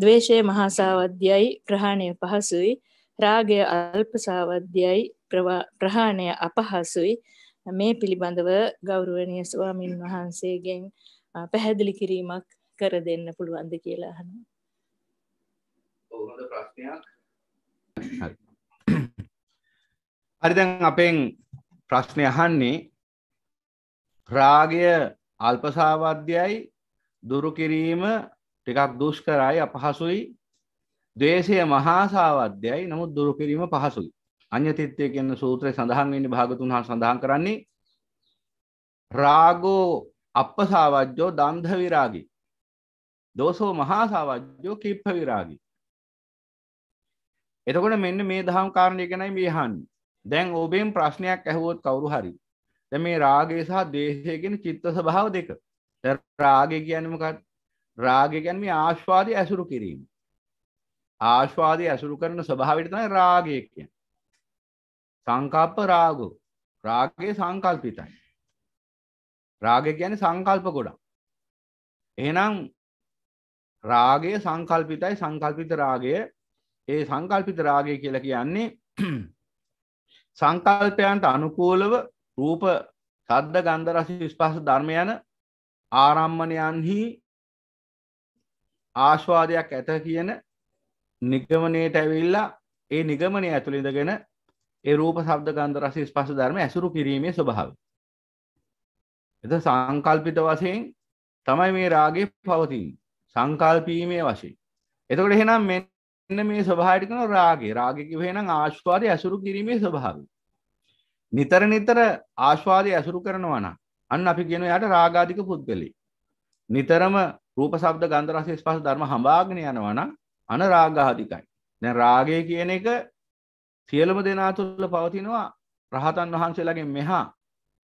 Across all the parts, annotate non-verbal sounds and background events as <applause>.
ද්වේෂය මහාසාවද්‍යයි ප්‍රහාණය පහසුයි රාගය අල්පසාවද්‍යයි ප්‍රහාණය අපහසුයි මේ පිළිබඳව ගෞරුවනය ස්වාමීන් වහන්සේගෙන් පැහැදිලි කිරීමක් කර දෙන්න පුළුවන්ද කියලා හන ප්‍රශ්නයක් හරිදැන් අපෙන් ප්‍රශ්නය අහන්නේ රාගය අල්පසාවද්‍යයි දුරු කිරීම ටිකක් දුෂ්කරයි අපහසුයි දේශය මහාසාවද්‍යයි නමුත් දුරුකිරීම පහසුයි අන්‍යතිත්වය කියන්න සූත්‍රය සඳහන් වෙන්න භාගතුන් හා සඳහන් කරන්නේ රාගෝ අපසාවජ්‍යෝ දන්ධ විරාගී දෝසෝ මහාසාවජ්‍යෝ කිප්ප විරාගී එතකොට මෙන්න මේ දහම් කාරණය ගැනයි මේ අහන්නේ දැන් ඔබෙන් ප්‍රශ්නයක් ඇහුවොත් කවුරු හරි දැන් මේ රාගය සහ ද්වේෂය කියන චිත්ත ස්වභාව දෙක රාගය කියන්නේ මොකක්ද රාගකැන් මේ ආශ්වාදය ඇසුරු කිරීම ආශ්වාදය ඇසුරු කරන ස්වභාවිටතයි රාගයකය සංකප්ප රාගෝ රාගය සංකල්පිතයි රාග ගැන සංකල්ප ගොඩා එහෙනම් රාගය සංකල්පිතයි සංකල්පිත රාගය ඒ සංකල්පිත රාගය කියලා කියන්නේ <clears throat> සංකල්පයන්ට අනුකූලව රූප සද්ද ගන්ධ රස ස්පර්ශ ධර්ම යන ආරම්මණයන්හි ආශ්වාදයක් ඇත කියන නිගමනයට ඇවිල්ලා ඒ නිගමනය ඇතුළිඳගෙන ඒ රූප සබ්ද ගන්ධ රස ස්පර්ශ ධර්ම ඇසුරු කිරීමේ ස්වභාවය. එතන සංකල්පිත වශයෙන් තමයි මේ රාගය පවතින්නේ. සංකල්පීමේ වශයෙන්. එතකොට එහෙනම් මෙන්න මේ ස්වභාවයට කියන රාගය. රාගය කිව්වේ නම් ආස්වාදය ඇසුරු කිරීමේ ස්වභාවය. නිතර නිතර ආස්වාදය ඇසුරු කරනවා නම් අන්න අපි කියනවා යාට රාගාධික පුද්ගලී. නිතරම රූප ශබ්ද ගන්ධ රස ස්පර්ශ ධර්ම හඹාගෙන යනවා නම් අනරාගාධිකයි. දැන් රාගය කියන එක සියලුම දෙනා තුළ පවතිනවා රහතන් වහන්සේලාගෙන් මෙහා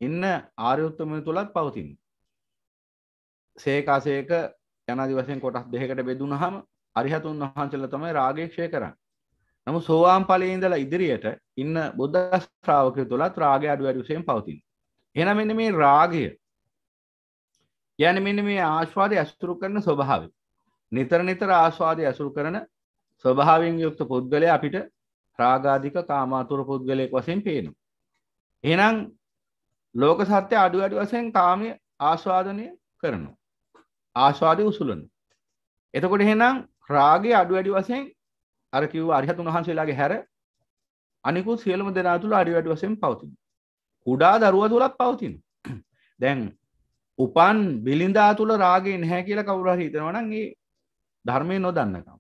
ඉන්න ආර්ය උත්තමයන් තුලත් පවතිනවා. සේක අසේක යනාදි වශයෙන් කොටස් දෙකකට බෙදුනහම අරිහතුන් වහන්සේලා තමයි රාගය ක්ෂය කරන්නේ. නමුත් සෝවාන් ඵලයේ ඉඳලා ඉදිරියට ඉන්න බුද්ධ ශ්‍රාවකයෝ තුලත් රාගය අඩු අඩු වශයෙන් පවතිනවා. එහෙනම් මෙන්න මේ රාගය යන මෙන්න මේ ආශ්වාදය ඇසුරු කරන ස්වභාව නිතර නිතර ආස්වාදය ඇසුරු කරන ස්වභාවෙන් යුක්ත පුද්ගලය අපිට රාගාධික කාමාතුර පුද්ගලයෙක් වසයෙන් පේනු. එනම් ලෝක සත්‍ය අඩු අඩු වසයෙන් කාමය ආස්වාදනය කරනු. ආස්වාදය උසුලන. එතකොට හෙනම් රාගේ අඩු වැඩි වසයෙන් අර කිව් අරිහතුන් වහන්සේලාගේ හැර අනිකු සියලම දෙනා තුළ අඩි වැඩි වසයෙන් පවතින. කුඩා දරුව තුළත් පවතින. දැන් උපන් බිලිඳා තුළ රාගේ නැහැ කියලා කවුර හිතනවනන්ගේ ධර්මය නොදන්නකම්.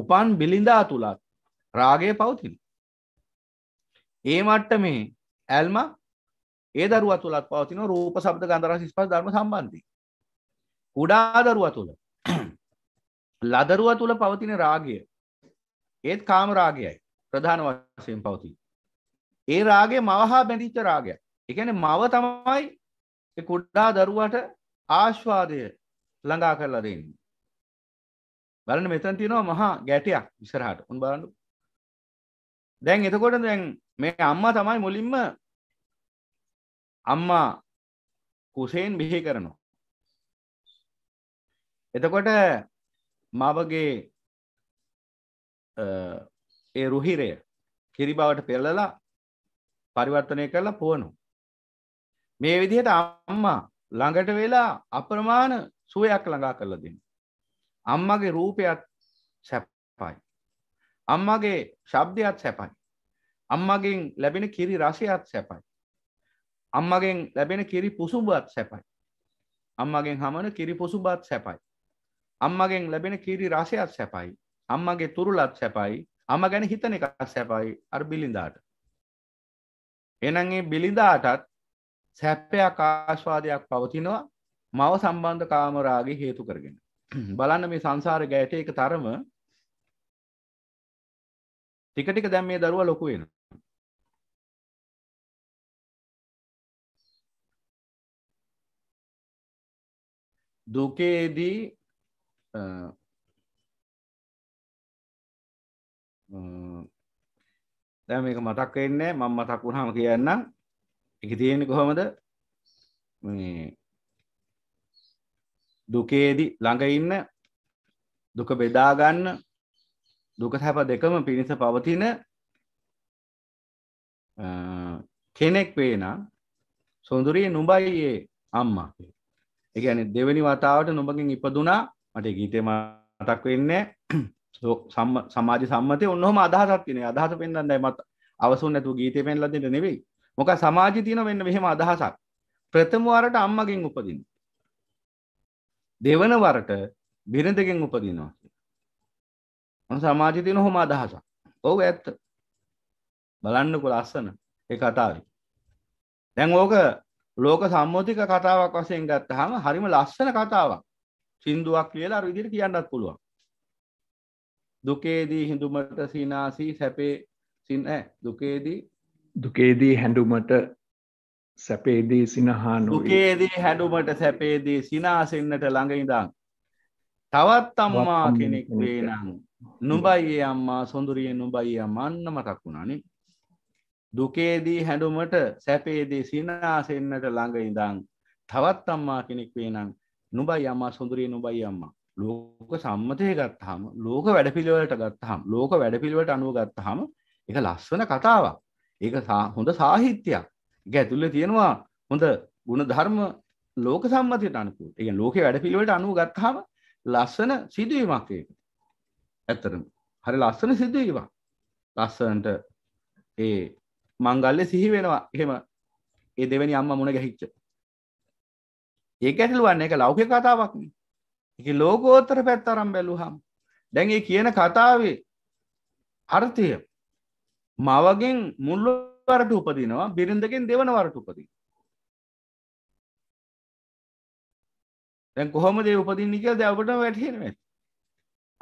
උපන් බිලිඳා තුළත් රාගය පවතින. ඒ මට්ට මේ ඇල්ම ඒ දරුව තුළත් පවතින රූප සබ්ද ගන්දර සිස්පස් ධර්ම සම්බන්ධී. කුඩා දරුව තුළ <clears throat> ලදරුව තුළ පවතින රාගය ඒත් කාම රාගයයි ප්‍රධාන වශයෙන් පවතිී. ඒ රාගේ මවහා බැඳිච්ච රාගයක් එකන මව තමයි කුඩා දරුවට ආශ්වාදය ළඟා කරලා දෙන්න බලන්න මෙතන් තියෙනවා මහා ගැටයක් ඉස්සරහට උන් බලන්න දැන් එතකොට දැන් මේ අම්මා තමයි මුලින්ම අම්මා කුසෙන් බිහි කරනවා එතකොට මවගේ ඒ රුහිරය කිරි බවට පෙරලලා පරිවර්තනය කරලා පුවනු මේ විදිහට අම්මා ළඟට වෙලා අප්‍රමාණ සුවයක් ළඟා කරලා දෙන්න. අම්මගේ රූපයත් සැපයි. අම්මගේ ශබ්දයත් සැපයි. අම්මගෙන් ලැබෙන කිරි රසයත් සැපයි. අම්මගෙන් ලැබෙන කිරි පුසුබත් සැපයි. අම්මගෙන් හමන කිරි පුසුබත් සැපයි. අම්මගෙන් ලැබෙන කිරි රසයත් සැපයි. අම්මගේ තුරුලත් සැපයි. අම්ම ගැන හිතන එකත් සැපයි අර බිලිඳාට. එහෙනම් ඒ බිලිඳාටත් සැප්පයක් ආශ්වාදයක් පවතිනවා මව සම්බන්ධ කාමරාගේ හේතු කරගෙන. බලන්න මේ සංසාර ගැයට එක තරම ටික ටික දැන් මේ දරුවා ලොකු වෙනවා. දුකේදී දැන් මේක මතක් වෙන්නේ මම මතක් වුණාම කියන්නම් එක තියෙන කොහොමද දුකේදි ළඟ ඉන්න දුක බෙදාගන්න දුක සැප දෙකම පිණිස පවතින කෙනෙක් වේන සොඳුරිය නුඹයි ඒ අම්මා ඒ කියන්නේ දෙවෙනි වතාවට නුඹගෙන් ඉපදුනා මට ගීතේ මතක් වෙන්නේ <clears throat> සමාජ සම්මතය ඔන්නෝම අදහසක් තියෙනවා අදහස පෙන්වන්නයි මත් අවසන් නැතුව ගීතේ පෙන්ලා දෙන්න නෙවෙයි මොක සමාජි තියෙන වෙන්න මෙහෙම අදහසක් ප්‍රථමවරට අම්මගෙන් උපදින් දෙවන වරට බිරඳගෙන් උපදිනවා මොන සමාජි තියෙන හොම අදහසක් ඔව් ඇත්ත බලන්නකො ලස්සන ඒ කතාවේ දැන් ඕක ලෝක සම්මතික කතාවක් වශයෙන් ගත්තහම හරිම ලස්සන කතාවක් සින්දුවක් කියලා අර විදිහට කියන්නත් පුළුවන් දුකේදී හිඳුමට සීනාසී සැපේ සින දුකේදී දුකේදී හැඩුමට සැපේදී සිනහා නොකේදී හැඩුමට සැපේදී සිනාසෙන්න්නට ළඟඉදං. තවත් අම්මා කෙනෙක් වේනම් නුබයියේ අම්මා සොඳුරිය නුබයිය මන්න මතක් වුණනි. දුකේදී හැඩුමට සැපේදී සිනාසෙන්න්නට ළඟ ඉඳං තවත් අම්මා කෙනෙක් වේනම් නුබයි අම්මා සොඳුරිය නුබයි අම්මා ලෝක සම්මතය ගත්තහම ලෝක වැඩපිළිවලට ගත්තහම් ලෝක වැඩපිළිවට අනුව ගත්තහම එක ලස්සන කතාවක් ඒක හොඳ සාහිත්‍යයක් එක ඇතුළේ තියෙනවා හොඳ ಗುಣධර්ම ලෝක සම්මතයට අනුකූල. ඒ කියන්නේ ලෝකේ වැඩ පිළිවෙලට අනුව ගත්තාම ලස්සන සිදුවීමක් ඒක. ඇත්තටම. හරි ලස්සන සිදුවීමක්. ලස්සනට ඒ මංගල්‍ය සිහි වෙනවා. එහෙම ඒ දෙවෙනි අම්මා මුණ ගැහිච්ච. ඒක ඇතුළවන්නේ ඒක ලෞකික කතාවක් නේ. ඒක ලෝකෝත්තර පැත්ත අරන් බැලුවාම දැන් මේ කියන කතාවේ අර්ථය මවගෙන් මුල්ල වරට උපදිනවා බිරිඳගෙන් දෙවන වරට උපදි දැන් කොහොම දේ උපදින්න කියල දැවට වැටහෙන ඇති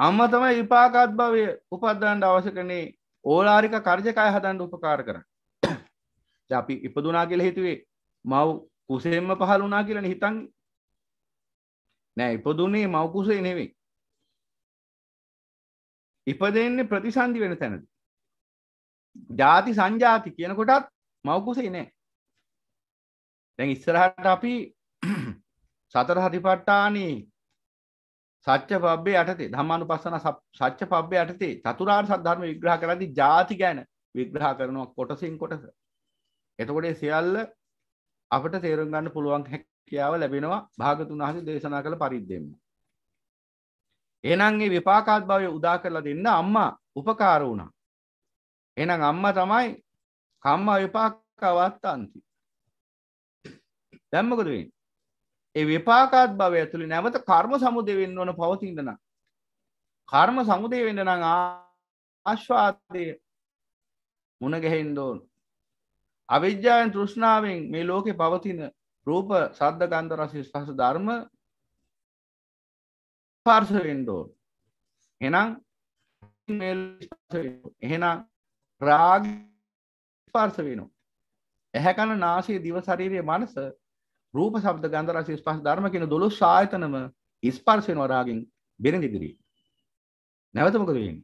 අම්ම තමයි විපාකත් භවය උපදදාන්ට අවශ්‍ය කනේ ඕලාරික කර්ජකය හදන්ට උපකාර කර අපි ඉපදුනා කියල හිතුවේ මව් කුසෙන්ම පහල වුනා කියලන හිතන් නෑ ඉපදුනේ මවකුසේ නෙවෙයි ඉපදෙන්නේ ප්‍රතිසන්ධි වෙන තැනද ජාති සංජාති කියනකොටත් මවකුසේ නෑ දැන් ඉස්සරහට අපි <clears throat> සතර හතිපට්ටානී සච්ච පබ්බේ යටතේ ධම්මානු පස්සන සච්ච පබ්බේ යටතේ චතුරාර් සද්ධර්ම විග්‍රහ කරදි ජාති ගැන විග්‍රහ කරනවා කොටසින් කොටස එතකොටේ සියල්ල අපට තේරුම් ගන්න පුළුවන් හැකියාව ලැබෙනවා භාගතුන් හසි දේශනා කළ පරිද්දෙන්ම එනන්ගේ විපාකාත් භාවය උදා කරලා දෙන්න අම්මා උපකාර වුණා එහෙනම් අම්මා තමයි කම්ම විපාක අවත්තන්ති. දැන් මොකද වෙන්නේ? ඒ විපාකාත් භවය ඇතුළේ නැවත කර්ම සමුදේ වෙන්න ඕන පවතින නම් කර්ම සමුදේ වෙන්න නම් ආස්වාදයේ මුණ ගැහෙන්න ඕන. අවිද්‍යාවෙන් තෘෂ්ණාවෙන් මේ ලෝකේ පවතින රූප, ශබ්ද, ගන්ධ, රස, ස්පර්ශ ධර්ම ස්පර්ශ වෙන්න ඕන. එහෙනම් මේ එහෙනම් රාග ස්පර්ශ වෙනවා. ඇහැකන නාසයේ දිව ශරීරයේ මනස රූප ශබ්ද ගන්ධ රස ස්පර්ශ ධර්ම කියන 12 ආයතනම ස්පර්ශ වෙනවා රාගෙන් බිරිඳ ඉදිරියේ. නැවත මොකද වෙන්නේ?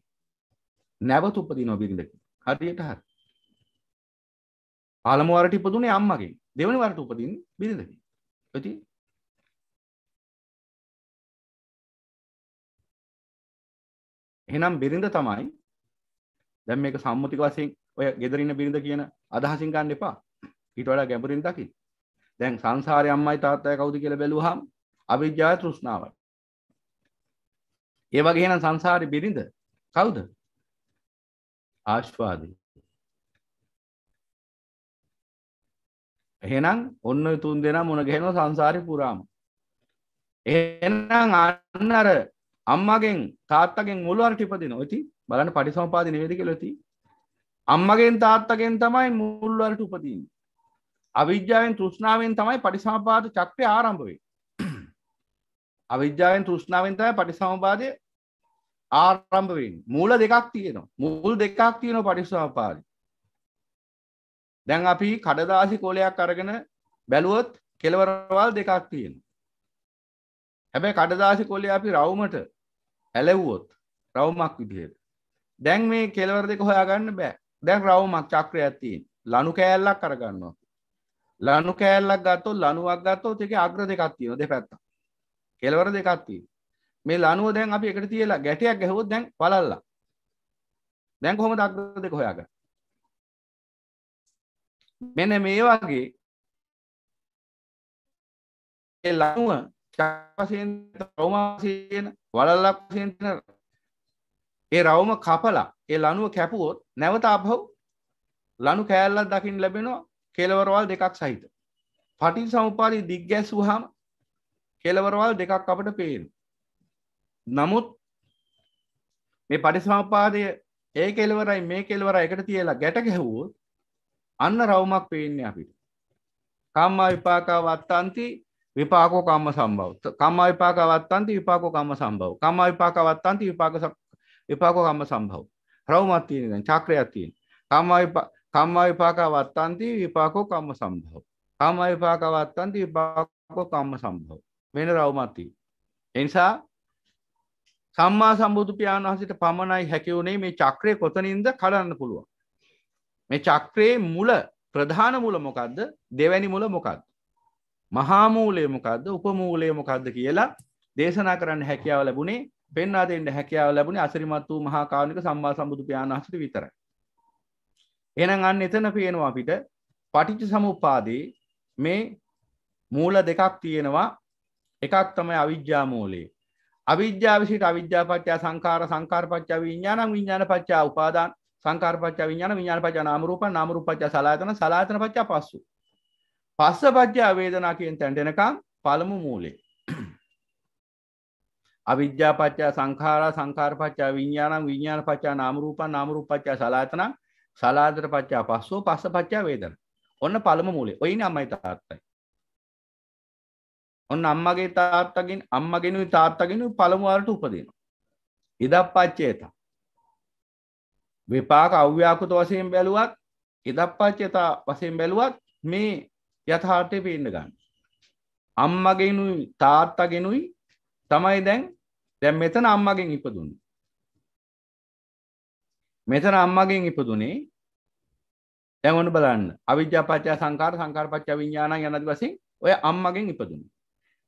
නැවත උපදිනවා බිරිඳට. හරියට හරි. පළමු වරට ඉපදුනේ අම්මගෙන්. දෙවෙනි වරට උපදින්නේ බිරිඳගෙන්. ඔතී එහෙනම් බිරිඳ තමයි දැම් මේක සම්මුතික වසින් ඔය ගෙදරන්න බිරිඳ කියන අදහසින් ගන්න එපා ඊට වඩා ගැඹුරින් දකි දැන් සංසාරය අම්මයි තාත්තය කවුද කියලා බැලුවහම අවිද්‍යාව තෘෂ්ණාවයි ඒ වගේ නම් සංසාරේ බිරිඳ කවුද? ආස්වාදී. එහෙනම් ඔන්න තුන් දෙනා මුණ ගැහෙනවා සංසාරේ පුරාම. එහෙනම් අන්න අර අම්මගෙන් තාත්තගෙන් මුළු අර ටිපදිනවා. ඉතින් බලන්න පටිසමපාති නෙවෙද කෙලති අම්මගෙන් තාත්තගෙන් තමයි මුල්වලට උපතින් අවිද්‍යාවෙන් තෘෂ්ණාවෙන් තමයි පටිසමපාත චක්‍රය ආරම්භවේ අවිද්‍යාවෙන් තෘෂ්ණාවෙන් තමයි පටිසමපාදය ආරම්භවෙන් මූල දෙකක් තියෙනවා මුල් දෙකක් තියෙනවා පටිසමපාදි දැන් අපි කඩදාසි කොලයක් අරගෙන බැලුවොත් කෙලවරවල් දෙකක් තියෙන හැබැයි කඩදාසි කොලේ අපි රවුමට ඇලැව්වොත් රවුමක් විදිහයට දැන් මේ කෙලවර දෙක හොයාගන්න බෑ දැන් රවුමක් චක්‍රය ඇතින් ලනු කෑල්ලක් කරගන්නවා ලනු කෑල්ලක් ගත්තොත් ලනුවක් ගත්තොත් ඒකේ අග්‍ර දෙකක් තියෙනවා දෙපැත්ත කෙලවර දෙකක් තියෙනවා මේ ලනුව දැන් අපි එකට තියලා ගැටයක් ගැහුවොත් දැන් පළල්ලා දැන් කොහොමද අග්‍ර දෙක හොයාගන්නේ මෙන්න මේ වගේ ඒ ලනුව චක්‍රයෙන් රවුමක් වශයෙන් වලල්ලක් වශයෙන් ඒ රවම කපලා ඒ ලනුව කැපුවොත් නැවත අපහව් ලනු කෑල්ලත් දකිින් ලැබෙනවා කෙලවරවල් දෙකක් සහිත. පටිල් සමුපාලි දිග්ගැස්වහම කෙලවරවල් දෙකක් අපට පේෙන්. නමුත් මේ පටිසමපාදය ඒ කෙලවරයි මේ කෙලවර එකට තියලා ගැට ගැහවුවොත් අන්න රවමක් පේන්නේ අපිට. කම්මා විපාකාවත්තන්ති විපාකෝ කම්ම සම්බව කම්මා විපාකවත්තන්ති විපාකෝ කම්ම සම්බව කම්මා විපාකවත්තන්ති විපාක විපාක කම්ම සම්භව. රවුමක් තියෙන දැන් චක්‍රයක් තියෙන. කම්ම විපාක කම්ම විපාක වත්තන්ති විපාකෝ කම්ම සම්භව. කම්ම විපාක වත්තන්ති විපාකෝ කම්ම සම්භව. වෙන රවුමක් තියෙන. ඒ නිසා සම්මා සම්බුදු පියාණන් වහන්සේට පමණයි හැකි වුණේ මේ චක්‍රය කොතනින්ද කඩන්න පුළුවන්. මේ චක්‍රයේ මුල ප්‍රධාන මුල මොකද්ද? දෙවැනි මුල මොකද්ද? මහා මූලය මොකද්ද? උපමූලය මොකද්ද කියලා දේශනා කරන්න හැකියාව ලැබුණේ පෙන්වා දෙන්න හැකියාව ලැබුණ අසරිමත් වූ මහාකාවනික සම්මා සම්බුදු ප්‍යානාශට විතර. එනම් අන්න එතන පේනවා අපිට පටිච්ච සමුපාදේ මේ මූල දෙකක් තියෙනවා එකක් තමයි අවිද්‍යා මූලයේ. අවිද්‍යා විසිට අවිද්‍යාපච්චා සංකාර සංකාරපච්චා විඥාන විඥානපච්චා උපාදාන සංකාරපච්චා විඥාන විඥානපච්චා නාම රූප නාම රූපපච්චා සලායතන සලායතනපච්චා පස්සු. පස්සපච්චා වේදනා කියන තැනට එනකම් පළමු මූලේ. අවිද්‍යාපච්චා සංඛාරා සංකාරපච්චා විඤ්ඥාන විඤ්ඥාන පච්චා නාමරූපන් නාමරූපච්චා සලාතන සලාදර පච්චා පස්සෝ පස්ස පච්චා වේදන ඔන්න පළම මූලේ ඔයින අම්මයි තාත්තයි ඔන්න අම්මගේ තාත්තගෙන් අම්මගෙන තාත්තගෙන පළමුවාරට උපදෙනවා ඉදක් පච්චේත විපාක අව්‍යාකුත වසයෙන් බැලුවත් ඉදක් පච්චේතා වසයෙන් බැලුවත් මේ යථාර්ථය පේන්න ගන්න අම්මගෙනුයි තාත්තගෙනුයි තමයි දැන් දැන් මෙතන අම්මගෙන් ඉපදුන්නේ මෙතන අම්මගෙන් ඉපදුනේ දැන් ඔන්න බලන්න අවිද්‍යාපච්චය සංකාර සංකාරපච්චය විඥාන යන ආදි වශයෙන් ඔය අම්මගෙන් ඉපදුනේ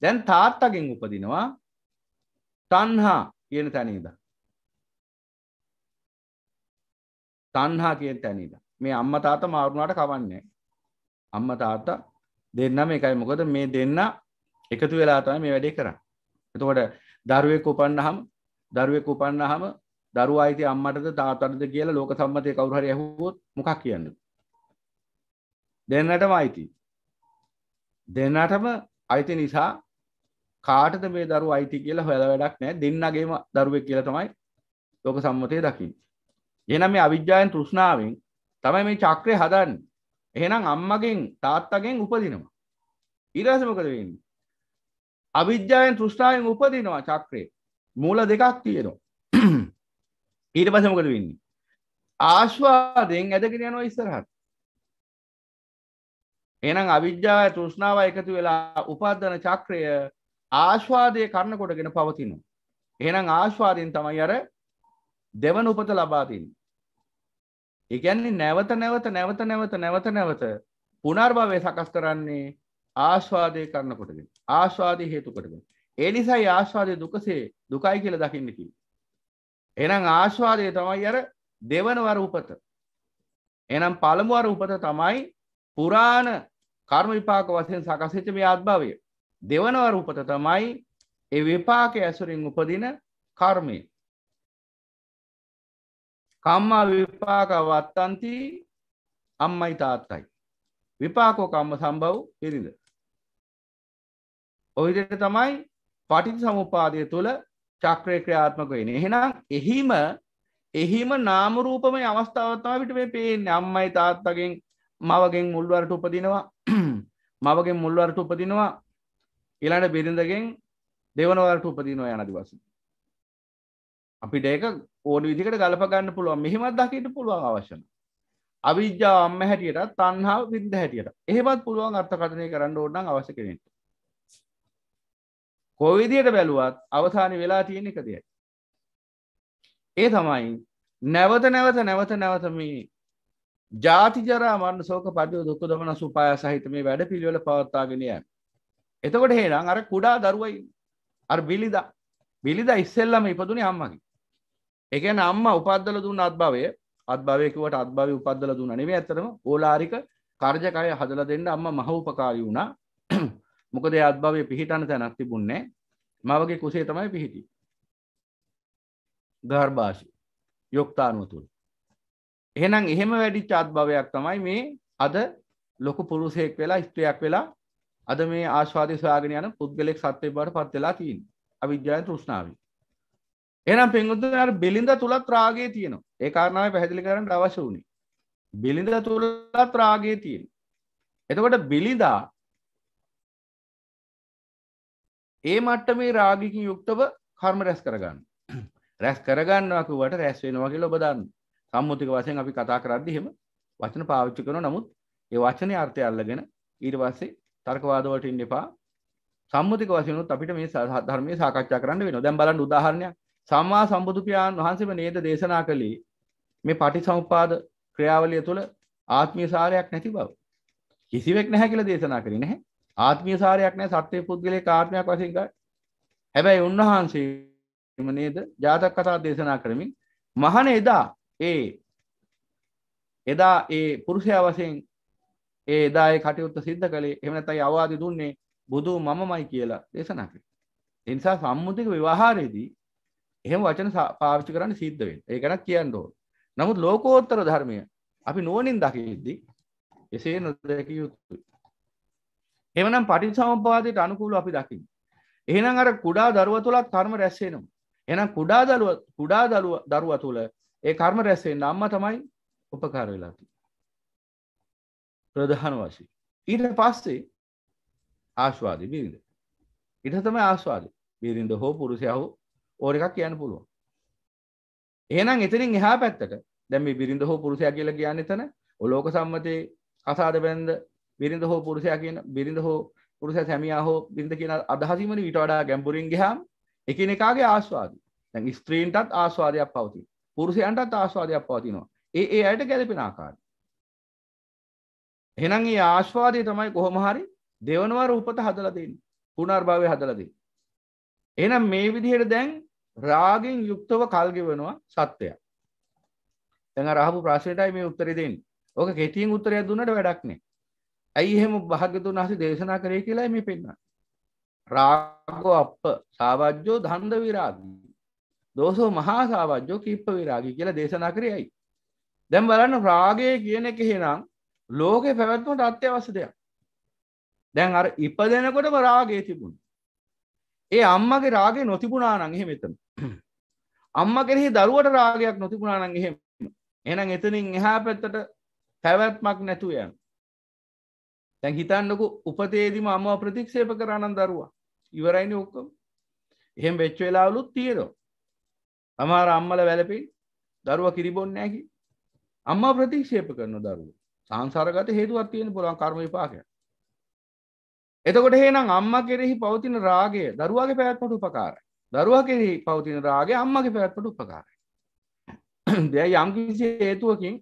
දැන් තාත්තගෙන් උපදිනවා තණ්හා කියන තැන ඉඳන් තණ්හා කියන තැන ඉඳන් මේ අම්මා තාත්තා මාරුණාට කවන්නේ අම්මා තාත්තා දෙන්නම එකයි මොකද මේ දෙන්න එකතු වෙලා තමයි මේ වැඩේ කරන්නේ එතකොට දරුවෙක් උපන්නහම දරුවෙක් උපන්නහම දරුවා අයිති අම්මටද තාත්තටද කියලා ලෝක සම්මතය කවුරු හරි ඇහුවොත් මොකක් කියන්නද දෙන්නටම අයිති දෙන්නටම අයිති නිසා කාටද මේ දරුවා අයිති කියලා හොයලා වැඩක් නැහැ දෙන්නගේම දරුවෙක් කියලා තමයි ලෝක සම්මතය දකින්නේ එහෙනම් මේ අවිද්‍යාවෙන් තෘෂ්ණාවෙන් තමයි මේ චක්‍රය හදන්නේ. එහෙනම් අම්මගෙන් තාත්තගෙන් උපදිනවා. ඊට පස්සේ මොකද වෙන්නේ? අවිද්‍යාවෙන් තෘෂ්ණාවෙන් උපදිනවා චක්‍රේ. මූල දෙකක් තියෙනවා. <clears throat> ඊට පස්සේ මොකද වෙන්නේ? ආස්වාදයෙන් ඇදගෙන යනවා ඉස්සරහට. එහෙනම් අවිද්‍යාවයි තෘෂ්ණාවයි එකතු වෙලා උපදින චක්‍රය ආස්වාදයේ කර්ණ කොටගෙන පවතිනවා. එහෙනම් ආස්වාදයෙන් තමයි අර දෙවන උපත ලබා තින්නේ. ඒ කියන්නේ නැවත නැවත නැවත නැවත නැවත නැවත පුනර්භවය සකස් කරන්නේ ආස්වාදයේ කර්ණ කොටගෙන. ආස්වාදය හේතුකටගෙන. ඒ නිසායි ආස්වාදය දුකසේ දුකයි කියල දකින්නකි. එනම් ආශ්වාදය තමයි අර දෙවනවර උපත. එනම් පළමුවර උපත තමයි පුරාණ කර්ම විපාක වසයෙන් සකසච්ච මේ අත්භාවය. දෙවනවර උපත තමයි එ විපාක ඇසුරින් උපදින කර්මය. කම්මා විපාක වත්තන්ති අම්මයි තාත්තයි. විපාකෝ කම්ම සම්බව් පිරිඳ. ඔයිදට තමයි පටින් සමුපාදය තුළ චක්‍රය ක්‍රියාත්මක වෙන එහෙනම් එහිම එහිම නාමරූපම අවස්ථාවත්තාව විට මේ පේෙන් අම්මයි තාත්තගෙන් මවගෙන් මුල්වරට උපදිනවා <clears throat> මවගෙන් මුල්වරට උපදිනවා ඉලාට බිරිඳගෙන් දෙවනවරට උපදිනවා යන දිවස අපිට ඒක ඕන විදිකට ගලපගන්න පුළුවන් මෙහෙමත් දකිට පුළුවන් අවශ්‍යන අවිද්‍යා අම්ම හැටියට තන්හා විද හැටියට එහෙමත් පුළුවන් අර්ථකථනය කරන්න ඕන්නන් අවශ්‍ය කෙනෙට කොවිදියට බැලුවත් අවසාන වෙලා තියෙන එක දෙයි. ඒ තමයි නැවත නැවත නැවත නැවත මේ ජාතිජරා මරණ සෝක පටිය දුක්ක දමන සුපාය සහිත මේ වැඩ පිළිවෙල පවත්තාගෙනය. එතකොට හේනම් අර කුඩා දරුවයි අර බිලිද බිලිද ඉස්සෙල්ලම ඉපදුන අම්මකි. එකන අම්ම උපද්දල දුන්න අත්භාවය අත්භාවයකුවට අත්භාව උපද්දල දුන්න නෙවේ ඇතරම ඕලාරික කර්ජකය හදල දෙන්න අම්ම මහ උපකාරී වුණා මොකද අත්භවය පිහිටන්න තැනක් තිබුන්නේ මවගේ කුසේ තමයි පිහිටි ගර්භාෂි යොක්තානුව තුළ එහෙනම් එහෙම වැඩිච්ච අත්භවයක් තමයි මේ අද ලොකු පුරුෂයෙක් වෙලා ස්ත්‍රියක් වෙලා අද මේ ආශවාදය සොයාගෙන යන පුද්ගලෙක් සත්වය බවට පත් වෙලා තියෙන අවිද්‍යාවෙන් තෘෂ්ණාවෙන් එහෙනම් පෙන්වතුනි අර බෙලින්ද තුලත් රාගය තියෙනවා. ඒ කාරණාව පැහැදිලි කරන්න අවශ්‍ය වුණේ. බෙලින්ද තුලත් රාගය තියෙනවා. එතකොට බෙලින්දා ඒ මට්ටමේ රාගිකින් යුක්තව කර්ම රැස් කරගන්න රැස් කරගන්නවාකුවට රැස් වෙනවා කියලා ඔබ දන්න සම්මුතික වශයෙන් අපි කතා කරද්දි එහෙම වචන පාවිච්චි කරනවා නමුත් ඒ වචනේ අර්ථය අල්ලගෙන ඊට පස්සේ තර්කවාද වලට ඉන්න එපා සම්මුතික වශයෙන් උත් අපිට මේ ධර්මයේ සාකච්ඡා කරන්න වෙනවා දැන් බලන්න උදාහරණයක් සම්මා සම්බුදු පියාණන් වහන්සේම නේද දේශනා කළේ මේ පටිසමුපාද ක්‍රියාවලිය තුළ ආත්මීය සාරයක් නැති බව කිසිවෙක් නැහැ කියලා දේශනා කරේ නැහැ ආත්මීය සාරයක් නෑ සත්‍ය පුද්ගලයේ කාර්මයක් වශයෙන් ගන්න. හැබැයි උන්වහන්සේම නේද ජාතක කතා දේශනා කරමින් මහණ එදා ඒ එදා ඒ පුරුෂයා වශයෙන් ඒ එදා ඒ කටයුත්ත සිද්ධ කළේ එහෙම නැත්නම් අවවාද දුන්නේ බුදු මමමයි කියලා දේශනා කළේ. ඒ නිසා සම්මුතික විවාහාරයේදී එහෙම වචන පාවිච්චි කරන්න සිද්ධ වෙනවා. ඒ ගැන කියන්න ඕන. නමුත් ලෝකෝත්තර ධර්මය අපි නුවණින් දකිද්දී එසේ නොදැකිය යුතුයි. එමනම් පටි සමපාදයට අනුකූල අපි දකිින්. එහෙනම් අර කුඩා දරුව තුළත් කර්ම රැස්සේනවා. එනම් කුඩා දළුව කුඩා දළුව දරුව තුළ ඒ කර්ම රැස්සේ නම්ම තමයි උපකාර වෙලාති. ප්‍රධාන වශී. ඊට පස්සේ ආශ්වාදී බිරිඳ. ඉට තමයි ආස්වාද බිරිඳ හෝ පුරුෂයහු ඕර එකක් කියන්න පුළුවන්. එහනම් එතනින් එහා පැත්තට දැම බිරිඳ හෝ පුරුෂය කියල කියන්න එතන ඔලෝක සම්මතයේ අසාධ බැන්ද බිරිඳ හෝ පුරුෂයා කියන බිරිඳ හෝ පුරුෂ සැමියා හෝ බිරිඳ කියන අදහසීමන ඊට වඩා ගැම්පුරින් ගහම් එකනෙකාගේ ආස්වාදී තැන් ස්ත්‍රීන්ටත් ආස්වාදයක් පවති පුරුෂයන්ටත් ආස්වාදයක් පවතිනවා ඒ ඒ අයට ගැලපෙන ආකාර එහෙනම් ඒ ආශ්වාදය තමයි කොහොම හරි දෙවනවර උපත හදලා දෙන්න පුනර්භවය හදලා දෙන්න එහෙනම් මේ විදිහට දැන් රාගෙන් යුක්තව කල්ගෙවනවා සත්‍යය දැන් අර අහපු ප්‍රශ්නෙටයි මේ උත්තරේ දෙන්නේ ඕක කෙටියෙන් උත්තරයක් දුන්නට වැඩක් නෑ ඇයි එහෙම භාගතුන් වහසේ දේශනා කරේ කියලා මේ පෙන්න රාගෝ අප සාවජ්‍යෝ ධන්ද විරාගී දෝසෝ මහා සාවජ්‍යෝ කිප්ප විරාගී කියලා දේශනා කරේ ඇයි දැම් බලන්න රාගය කියන එක හෙනම් ලෝකෙ පැවැත්මට අත්‍යවශ්‍ය දෙයක් දැන් අර ඉප දෙනකොටම රාගේ තිබුණ ඒ අම්මගේ රාගේ නොතිබුණානං එහෙ මෙතන අම්ම කෙරෙහි දරුවට රාගයක් නොතිබුණානං එහෙම එනම් එතනින් එහා පැත්තට පැවැත්මක් නැතුව යන තැන් හිතන්නකු උපතේදිම අම ප්‍රතික්ෂේප කරන්න දරවා ඉවරයින ඔක්කම එහෙම වෙච්ච වෙලාවලුත් තියෙනවා තමාර අම්මල වැලපි දරුව කිරිබොන්නෑකි අම්මා ප්‍රතික්ෂේප කරන දරුව සංසාරගත හේතුවත් තියෙන පුළන් කර්ම විපාකය එතකොට හේනම් අම්ම කෙරෙහි පවතින රාගය දරුවගේ පැත්පට උපකාරයි දරුව කෙරෙහි පවතින රාගේ අම්මගේ පැත්පට උපකාරයි <clears throat> දැයි යම්කිසි හේතුවකින්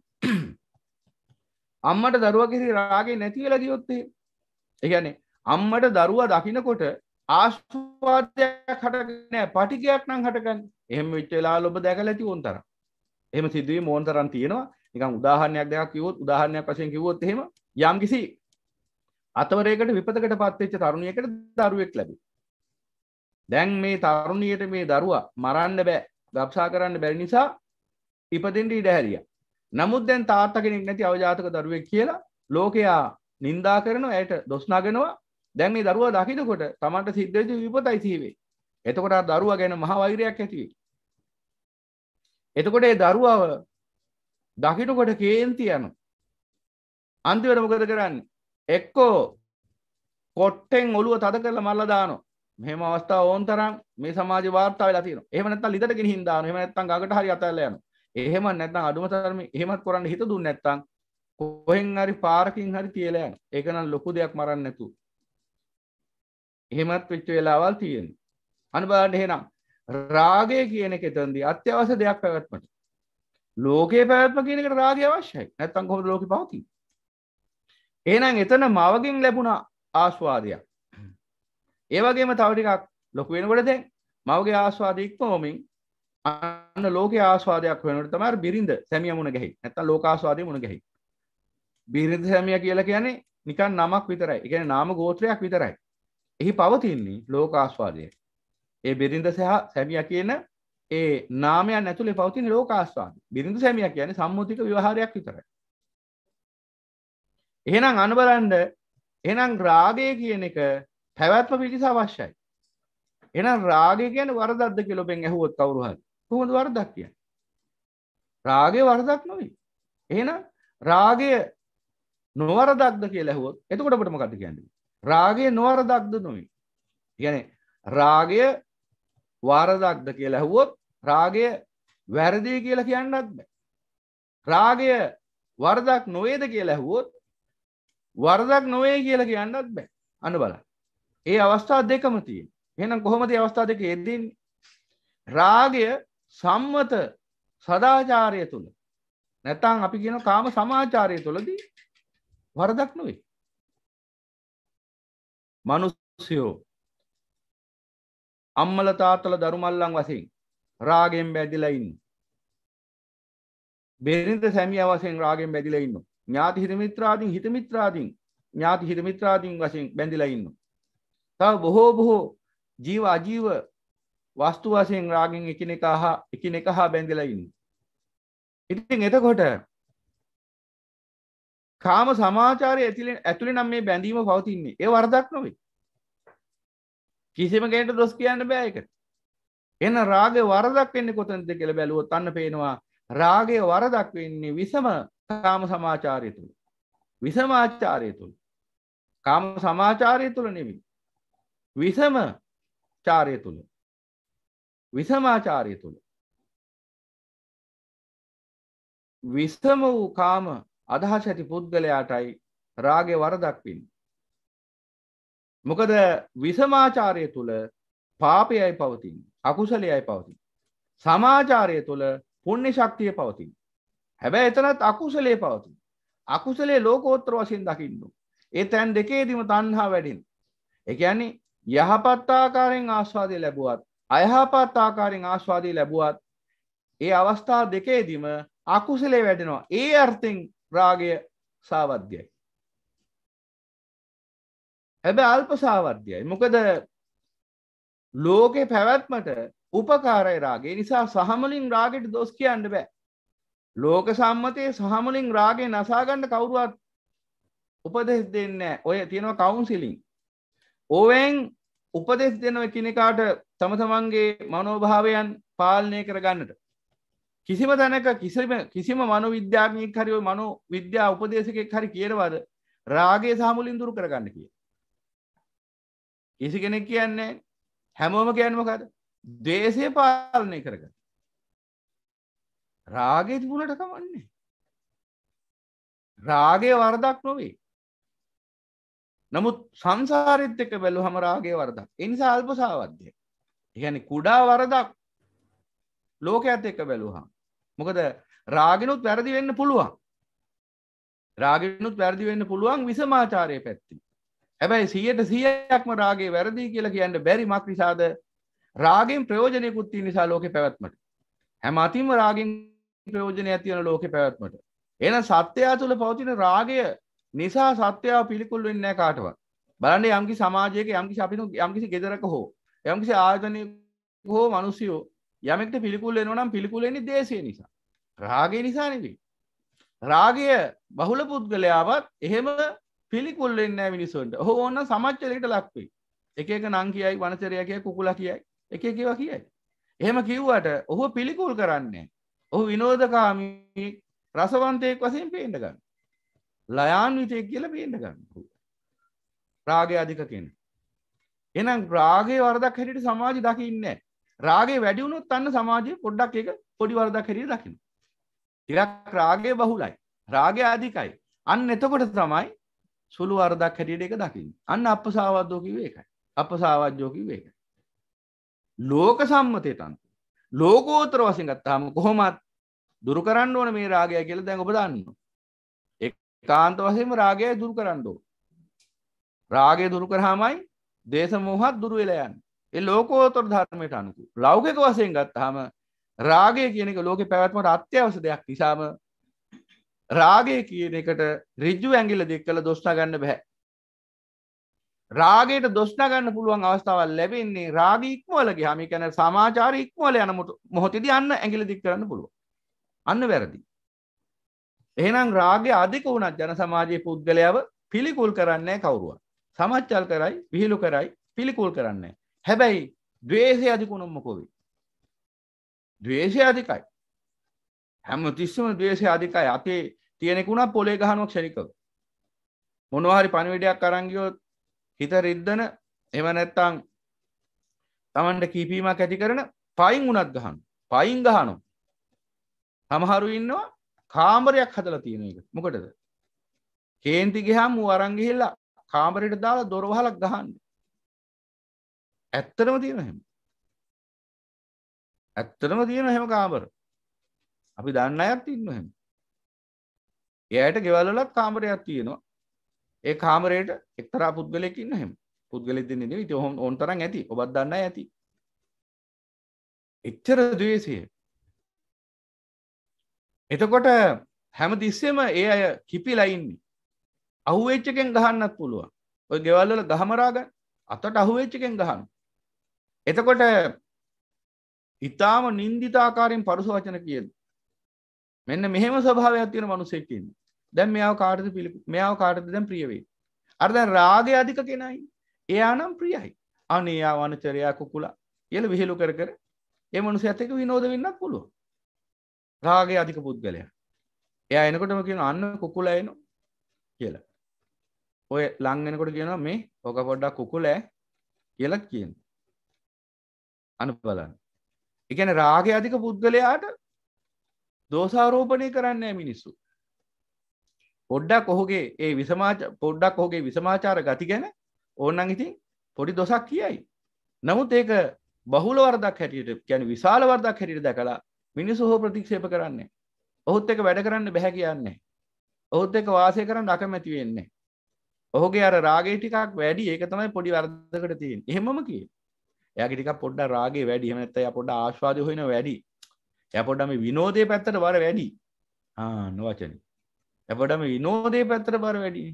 අම්මට දරුව කිසි රාගේ නැති වෙලා ගියොත්තේ ඒගැනේ අම්මට දරුවා දකිනකොට ආශවාදයක් හටනෑ පටිකයක් නම් හටකන් එහෙම විච්චලා ලොබ දැකල ඇති ඕොන්තර එහම සිදුවී මෝන්තරන් තියෙනවා නිකම් උදාහරණයක් දෙයක් කිවොත් උදාහරණයක් වශයෙන් කිවොත් එහෙම යම් කිසි අතවරයකට විපතකට පත්වෙච්ච තරුණයකට දරුවෙක් ලැබි දැන් මේ තරුණියට මේ දරුවා මරන්න බෑ ගක්ෂා කරන්න බැරි නිසා ඉපදෙන්ට ඉඩහැරිය නමුත් දැන් තාත්ත කෙනෙක් නැති අවජාතක දරුවෙක් කියලා ලෝකයා නින්දා කරන ඇයට දොස්නාගෙනවා දැන් මේ දරුවා දකිනකොට තමන්ට සිද්ධවෙච්ච විපතයි සිහිවේ. එතකොට අර දරුවා ගැන මහ වෛරයක් ඇති වෙයි. එතකොට ඒ දරුවව දකිනකොට කේන්ති යනවා. අන්තිමට මොකද කරන්නේ? එක්කෝ කොට්ටෙන් ඔළුව තද කරලා මල්ලා දානවා. මෙහෙම අවස්ථාව ඕන් තරම් මේ සමාජ වාර්තා වෙලා තියෙනවා. එහෙම නැත්නම් ලිදට ගෙනිහින් දානවා. එහෙම නැත්නම් ගඟට හරි අතහැරලා යනවා. එහෙම නැත්නම් අඩුම තරමේ එහෙමත් කරන්න හිත දුන්න නැත්නම් කොහෙන් හරි පාරකින් හරි තියලා යන්න. ඒක නම් ලොකු දෙයක් මරන්න නැතු. එහෙමත් වෙච්ච වෙලාවල් තියෙනවා. අන්න බලන්න එහෙනම් රාගය කියන එක එතනදී අත්‍යවශ්‍ය දෙයක් පැවැත්මට. ලෝකේ පැවැත්ම කියන එකට රාගය අවශ්‍යයි. නැත්නම් කොහොමද ලෝකෙ පවතින්නේ? එහෙනම් එතන මවගෙන් ලැබුණ ආස්වාදයක්. ඒ වගේම තව ටිකක් ලොකු වෙනකොට දැන් මවගේ ආස්වාදය ඉක්මවමින් අන්න ලෝක ආස්වාදයක් වෙනට තමර බිරිඳ සැමිය මුණ ගැහි ඇත ලෝකාස්වාදය මුණ ගැහි බිරිඳ සැමිය කියලා කියන්නේ නිකන් නමක් විතරයි එකන නාම ගෝත්‍රයක් විතරයි එහි පවතින්නේ ලෝකාස්වාදය ඒ බිරිඳ සහ සැමිය කියන ඒ නාමය නැතුලේ පවතින ලෝකාස්වාද බිරිඳ සැමිය කියන්නේ සම්මුතික විවහාරයක් විතරයි එහෙනම් අනුබලන්ඩ එහෙනම් රාගය කියන එක පැවැත්ම පිටිස අවශ්‍යයි එහෙනම් රාගය කියන්නේ වරදක්ද කියලා ඔබෙන් ඇහුවොත් කවුරු හරි කොහොමද වරදක් කියන්නේ රාගය වරදක් නොවේ එහෙනම් රාගය නොවරදක්ද කියලා ඇහුවොත් එතකොට අපිට මොකද්ද කියන්නේ රාගය නොවරදක්ද නොවේ කියන්නේ රාගය වරදක්ද කියලා ඇහුවොත් රාගය වැරදි කියලා කියන්නත් බෑ රාගය වරදක් නොවේද කියලා ඇහුවොත් වරදක් නොවේ කියලා කියන්නත් බෑ අන්න බලන්න ඒ අවස්ථා දෙකම තියෙන එහෙනම් කොහොමද මේ අවස්ථා දෙක යෙදෙන්නේ රාගය සම්මත සදාචාරය තුළ නැතන් අපි කියන කාම සමාචාරය තුළදී වරදක් නොවේ මනුස්යෝ අම්මල තාතල දරුමල්ලන් වසින් රාගෙන් බැදිලයින්න බේරිද සැමිය වසෙන් රාගෙන් බැදිලඉන්න ඥාති හිතමිත්‍රාතින් හිතමිත්‍රාතින් ඥාති හිතමිත්‍රාතින් වසින් බැඳිලඉන්න තව බොහෝ බොහෝ ජීව අජීව වස්තු වසයෙන් රාගෙන් එකිනෙක හා එකිනෙක හා බැඳලයින් ඉතින් එතකොට කාම සමාචාරය ඇතිලෙන් ඇතුළි නම් මේ බැඳීම පවතින්නේ ඒ වරදක් නොවේ කිසිම කෙනට දොස් කියන්න බෑයකට එන්න රාගය වරදක් වෙන්නේ කොතනද කියලා බැලුවොත් අන්න පේනවා රාගය වරදක් වෙන්නේ විසම කාම සමාචාරය තුළ විසමාචාරය තුළ කාම සමාචාරය තුළ නෙමෙයි විසම චාරය තුළ විසමාචාරය තුළ විසම වූ කාම අදහස් ඇති පුද්ගලයාටයි රාගය වරදක් පින්. මොකද විසමාචාරය තුළ පාපයයි පවතින් අකුසලයයි පවතින්. සමාචාරය තුළ පුුණ්‍ය ශක්තිය පවතින්. හැබැ එතනත් අකුසලේ පවතින්. අකුසලේ ලෝකෝත්‍ර වසින් දකින්නු. ඒ තැන් දෙකේදීම තන්හා වැඩින්. එකයන්නේ යහපත්තාකාරෙන් ආස්වාදය ලැබුවත් අයහපත් ආකාරෙන් ආශ්වාදී ලැබුවත් ඒ අවස්ථා දෙකේදීම අකුසලේ වැඩෙනවා ඒ අර්ථෙන් රාගය සාවද්‍යයි. හැබැ අල්ප සාවද්‍යයි මොකද ලෝකෙ පැවැත්මට උපකාරය රාගේ නිසා සහමලින් රාගෙට දොස් කියන්න බෑ ලෝක සම්මතයේ සහමලින් රාගේ නසාගන්න කවුරුවත් උපදෙස් දෙන්න ඔය තියෙනවා කවුන්සිලින් ඕවෙන් උපදෙස් දෙනව කිනකාට තම තමන්ගේ මනෝභාවයන් පාලනය කරගන්නට කිසිම තැනක කිසිම කිසිම මනු විද්‍යාඥයක් හරිව මනු විද්‍යා උපදේශකෙක් හරි කියරවද රාගේ සාමුලින් දුරු කරගන්න කිය කිසි කෙනෙක් කියන්නේ හැමෝම කියන්නමකද දේශය පාලනය කරග රාගේ තිබුණට කමන්නේ රාගේ වරදක් නොවේ නමුත් සංසාරෙත් එක බැලු හම රාගේ වරදක් එනිසා අල්පසාවද්‍යය ඉගැන කුඩා වරදක් ලෝක ඇත් එක්ක බැලූහා මොකද රාගෙනුත් වැරදි වෙන්න පුළුවන් රාගෙනුත් වැරදි වෙන්න පුළුවන් විසමාචාරය පැත්ති හැබැයි සියයට සියයක්ම රාගේ වැරදි කියලා කියන්න බැරි මක් නිසාද රාගෙන් ප්‍රයෝජනයකුත්ති නිසා ලෝක පැවැත්මට හැම අතිම රාගෙන් ප්‍රයෝජනය ඇතිවන ලෝක පැවැත්මට එන සත්‍යයා තුළ පවතින රාගය නිසා සත්‍යයා පිළිකුල් වෙන්න කාටවත් බලන්න යම්කි සමාජයක යම්කි අපිනු යම්කිසි ගෙදරක හෝ යම්කිසි ආගනය හෝ මනුසියෝ යමෙක්ට පිළිකුල් එනනම් පිළිකුලෙනි දේශය නිසා. රාගය නිසානෙදී. රාගය බහුල පුද්ගලයාවත් එහෙම පිළිකුල්ලෙන්න මිනිසුන්ට හෝ ඔන්න සමච්චලට ලක්වේ එක එක නං කියයි වනචරය කිය කුකුල කියයි එක එකවා කියයි. එහෙම කිව්වට ඔහු පිළිකුල් කරන්නේ. ඔහු විනෝධකාමී රසවන්තයෙක් වසයෙන් පේඩගන්න. ලයාන් විතයෙක් කියල පේඩගන්න. රාගය අධික කෙන. එහෙනම් රාගයේ වරදක් හැටියට සමාජය දකින්නේ රාගේ වැඩි වුණොත් අන්න සමාජයේ පොඩ්ඩක් ඒක පොඩි වරදක් හැටියට දකින්න. ටිකක් රාගය බහුලයි. රාගය අධිකයි. අන්න එතකොට තමයි සුළු වරදක් හැටියට ඒක දකින්න. අන්න අපසාවද්දෝ කිව්වේ ඒකයි. අපසාවද්දෝ කිව්වේ ඒකයි. ලෝක සම්මතයේ තන්ත්‍රය. ලෝකෝත්තර වශයෙන් ගත්තාම කොහොමත් දුරු කරන්න ඕන මේ රාගය කියලා දැන් ඔබ දන්නවා. ඒකාන්ත වශයෙන්ම රාගය දුරු කරන්න ඕන. රාගය දුරු කරාමයි දේශමූහත් දුරුවෙලයන් එ ලෝකෝතොර ධර්මයට අනුකු ලෞගෙක වසයෙන් ගත්තාම රාගය කියනක ලෝක පැවැත්මට අත්‍යවස දෙයක් නිසාම රාගය කියන එකට රිජ්ජු ඇගිල්ල දෙක් කළ දොස්නා ගන්න බැහැ රාගයට දොස්නාගන්න පුළුවන් අවස්ථාවල් ලැබෙන්නේ රාග ඉක්මවලගේ හමි කැන සමාචාර ඉක්මවල යන මොහොතද අන්න ඇගිල දික් කරන්න පුළුව අන්න වැරදි එහෙනම් රාගය අධික වුණත් ජන සමාජයේ පුද්ගලයාව පිළිකුල් කරන්නේ කවුරුවන් සමච්චල් කරයි විහිළු කරයි පිළිකුල් කරන්න හැබැයි දවේශය අධිකුණුම් මොකොවේ දවේශය අධිකයි හැම තිස්සම දවේශය අධිකයි අතේ තියෙනෙකුුණා පොලේ ගහනුවක් ෂණිකව මොනවාහරි පණවිඩයක් අරංගියොත් හිත රිද්දන එම නැත්තං තමන්ට කීපීමක් ඇති කරන පයින් උනත් ගහන් පයින් ගහනු හමහරු ඉන්නවා කාමරයක් හදල තියෙන එක මොකටද කේන්ති ගහම් වූ අරංගිහිල්ලා කාමරයට දාලා දොරවහලක් ගහන්න ඇත්තරම තියෙන හෙම ඇත්තරම තියෙන හෙම කාමර අපි දන්න අයත් ඉන්න හෙම එයට ගෙවල්ලත් කාමරයක් තියෙනවා ඒ කාමරයට එක්තරා පුද්ගලෙක් ඉන්න හෙම පුද්ගලෙ දෙන්නේ විට හොම ඕන් තරන් ඇති ඔබත් දන්න ඇති එච්චර දවේශය එතකොට හැම තිස්සෙම ඒ අය කිපිලයින්නේ අහුවෙච්චකෙන් ගහන්නත් පුළුවන් ඔය ගෙවල්ල ගහමරාග අතට අහුවෙච්චකෙන් ගහන්න එතකොට ඉතාම නින්දිතාකාරයෙන් පරුස වචන කියද මෙන්න මෙහෙම ස්වභාවයක් තියෙන මනුසෙක්කන්න දැන් මෙයාව කාර්ද පිළි මෙයාව කාර්ද දැන් ප්‍රියවේ අර්ද රාගය අධික කෙනයි එයා නම් ප්‍රියයි අනයා වනචරයා කුකුලා කියල විහිලු කර කර එමනුස ඇතක විනෝද වෙන්නක් පුළුව රාගේ අධික පුද්ගලයා එයා එනකොටම කියන අන්න කුකුලා එනු කියලා ඔය ලංගෙනකොට කියනවා මේ ඕක පොඩ්ඩක් කුකුලෑ කියලා කියන අනු බලන්න එකන රාග අධික පුද්ගලයාට දෝසාරෝපනය කරන්නේ මිනිස්සු පොඩ්ඩක් ඔහුගේ ඒ විසමා පොඩ්ඩක් ඔහුගේ විසමාචාර ගති ගැන ඕන්නන් ඉතින් පොඩි දොසක් කියයි නමුත් ඒක බහුල වර්දක් හැටියට ගැන විශාල වර්දක් හැටියට දැකලා මිනිස්සු හෝ ප්‍රතික්ෂේප කරන්නේ ඔහුත් එක වැඩ කරන්න බැහැ කියන්නේ ඔහුත් එක වාසය කරන්න අකමැති වෙන්නේ ඔහුගේ අර රාගේ ටිකක් වැඩි ඒක තමයි පොඩි වර්ධකට තියෙන් එහෙමම කිය යගටික පොඩ්ඩ රාගේ වැඩි හමනත්ත ය පොඩ ආශ්වාද හොෙන වැඩි යපොඩම විනෝදය පැත්තට බර වැඩි නොවචන එපටම විනෝදය පැත්තට බර වැඩි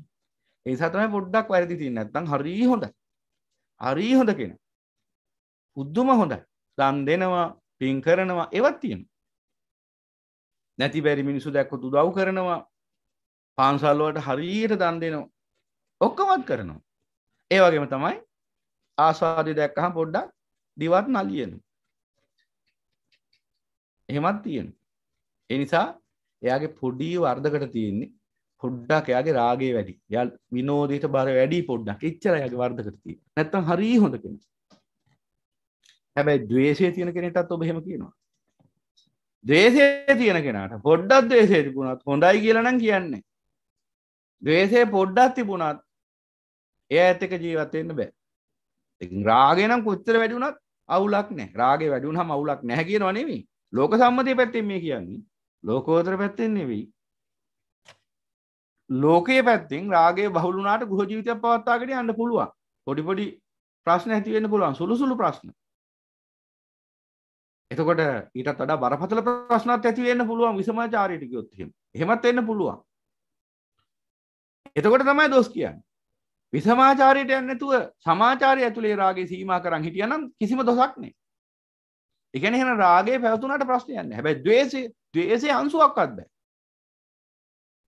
ඒ සතම පොඩ්ඩක් වැරදි තින්න ඇත්තං හරි හොඳ හරී හොඳ කෙන පුද්දුම හොඳයි දන් දෙනවා පින් කරනවා එවත් තියෙන නැති බැරි මිනිසු දැක්කො දුදව් කරනවා පාන්සල්ලුවට හරියට දන් දෙනවා ඔක්කොමත් කරනවා. ඒ වගේම තමයි ආස්වාදය දැක්කහම පොඩ්ඩක් දිවත් නලියන. එහෙමත් තියෙන. ඒ නිසා එයාගේ පොඩි වර්ධකට තියෙන්නේ පොඩ්ඩක් එයාගේ රාගේ වැඩි. යා විනෝදයට බර වැඩි පොඩ්ඩක්. එච්චර එයාගේ වර්ධකට තියෙන. නැත්තම් හරි හොඳ කෙනෙක්. හැබැයි ද්වේෂය තියෙන කෙනෙක්ටත් ඔබ එහෙම කියනවා. ද්වේෂය තියෙන කෙනාට පොඩ්ඩක් ද්වේෂය තිබුණත් හොඳයි කියලා නම් කියන්නේ. ද්වේෂය පොඩ්ඩක් තිබුණත් ඒ ඇත්තක ජීවත්වෙන්න බෑ රාගෙනම් කොච්චර වැඩිුණත් අවුලක් නෑ රාගේ වැඩිුණහම අවුලක් නැහැ කියනවා නෙවෙයි ලෝක සම්මතිය පැත්තෙන් මේ කියන්නේ ලෝකෝත්තර පැත්තෙන් නෙවෙයි ලෝකයේ පැත්තෙන් රාගේ බහුල වුණාට ගෘහ ජීවිතයක් පවත්වාගෙන යන්න පුළුවන් පොඩි පොඩි ප්‍රශ්න ඇති වෙන්න පුළුවන් සුළු සුළු ප්‍රශ්න එතකොට ඊටත් වඩා බරපතල ප්‍රශ්නත් ඇති වෙන්න පුළුවන් විසමාචාරයට ගියොත් එහෙම එහෙමත් වෙන්න පුළුවන් එතකොට තමයි දොස් කියන්නේ විසමාචාරයට යන්නතුව සමාචාරය ඇතුළේ රාගේ සීම කරන් හිටිය නම් කිසිම දොසක්නේ එකන හෙන රාගේ පැවතුනට ප්‍රශ්නයන්න හැබැ දවේසේ දවේසේ අන්සුවක්කත් බෑ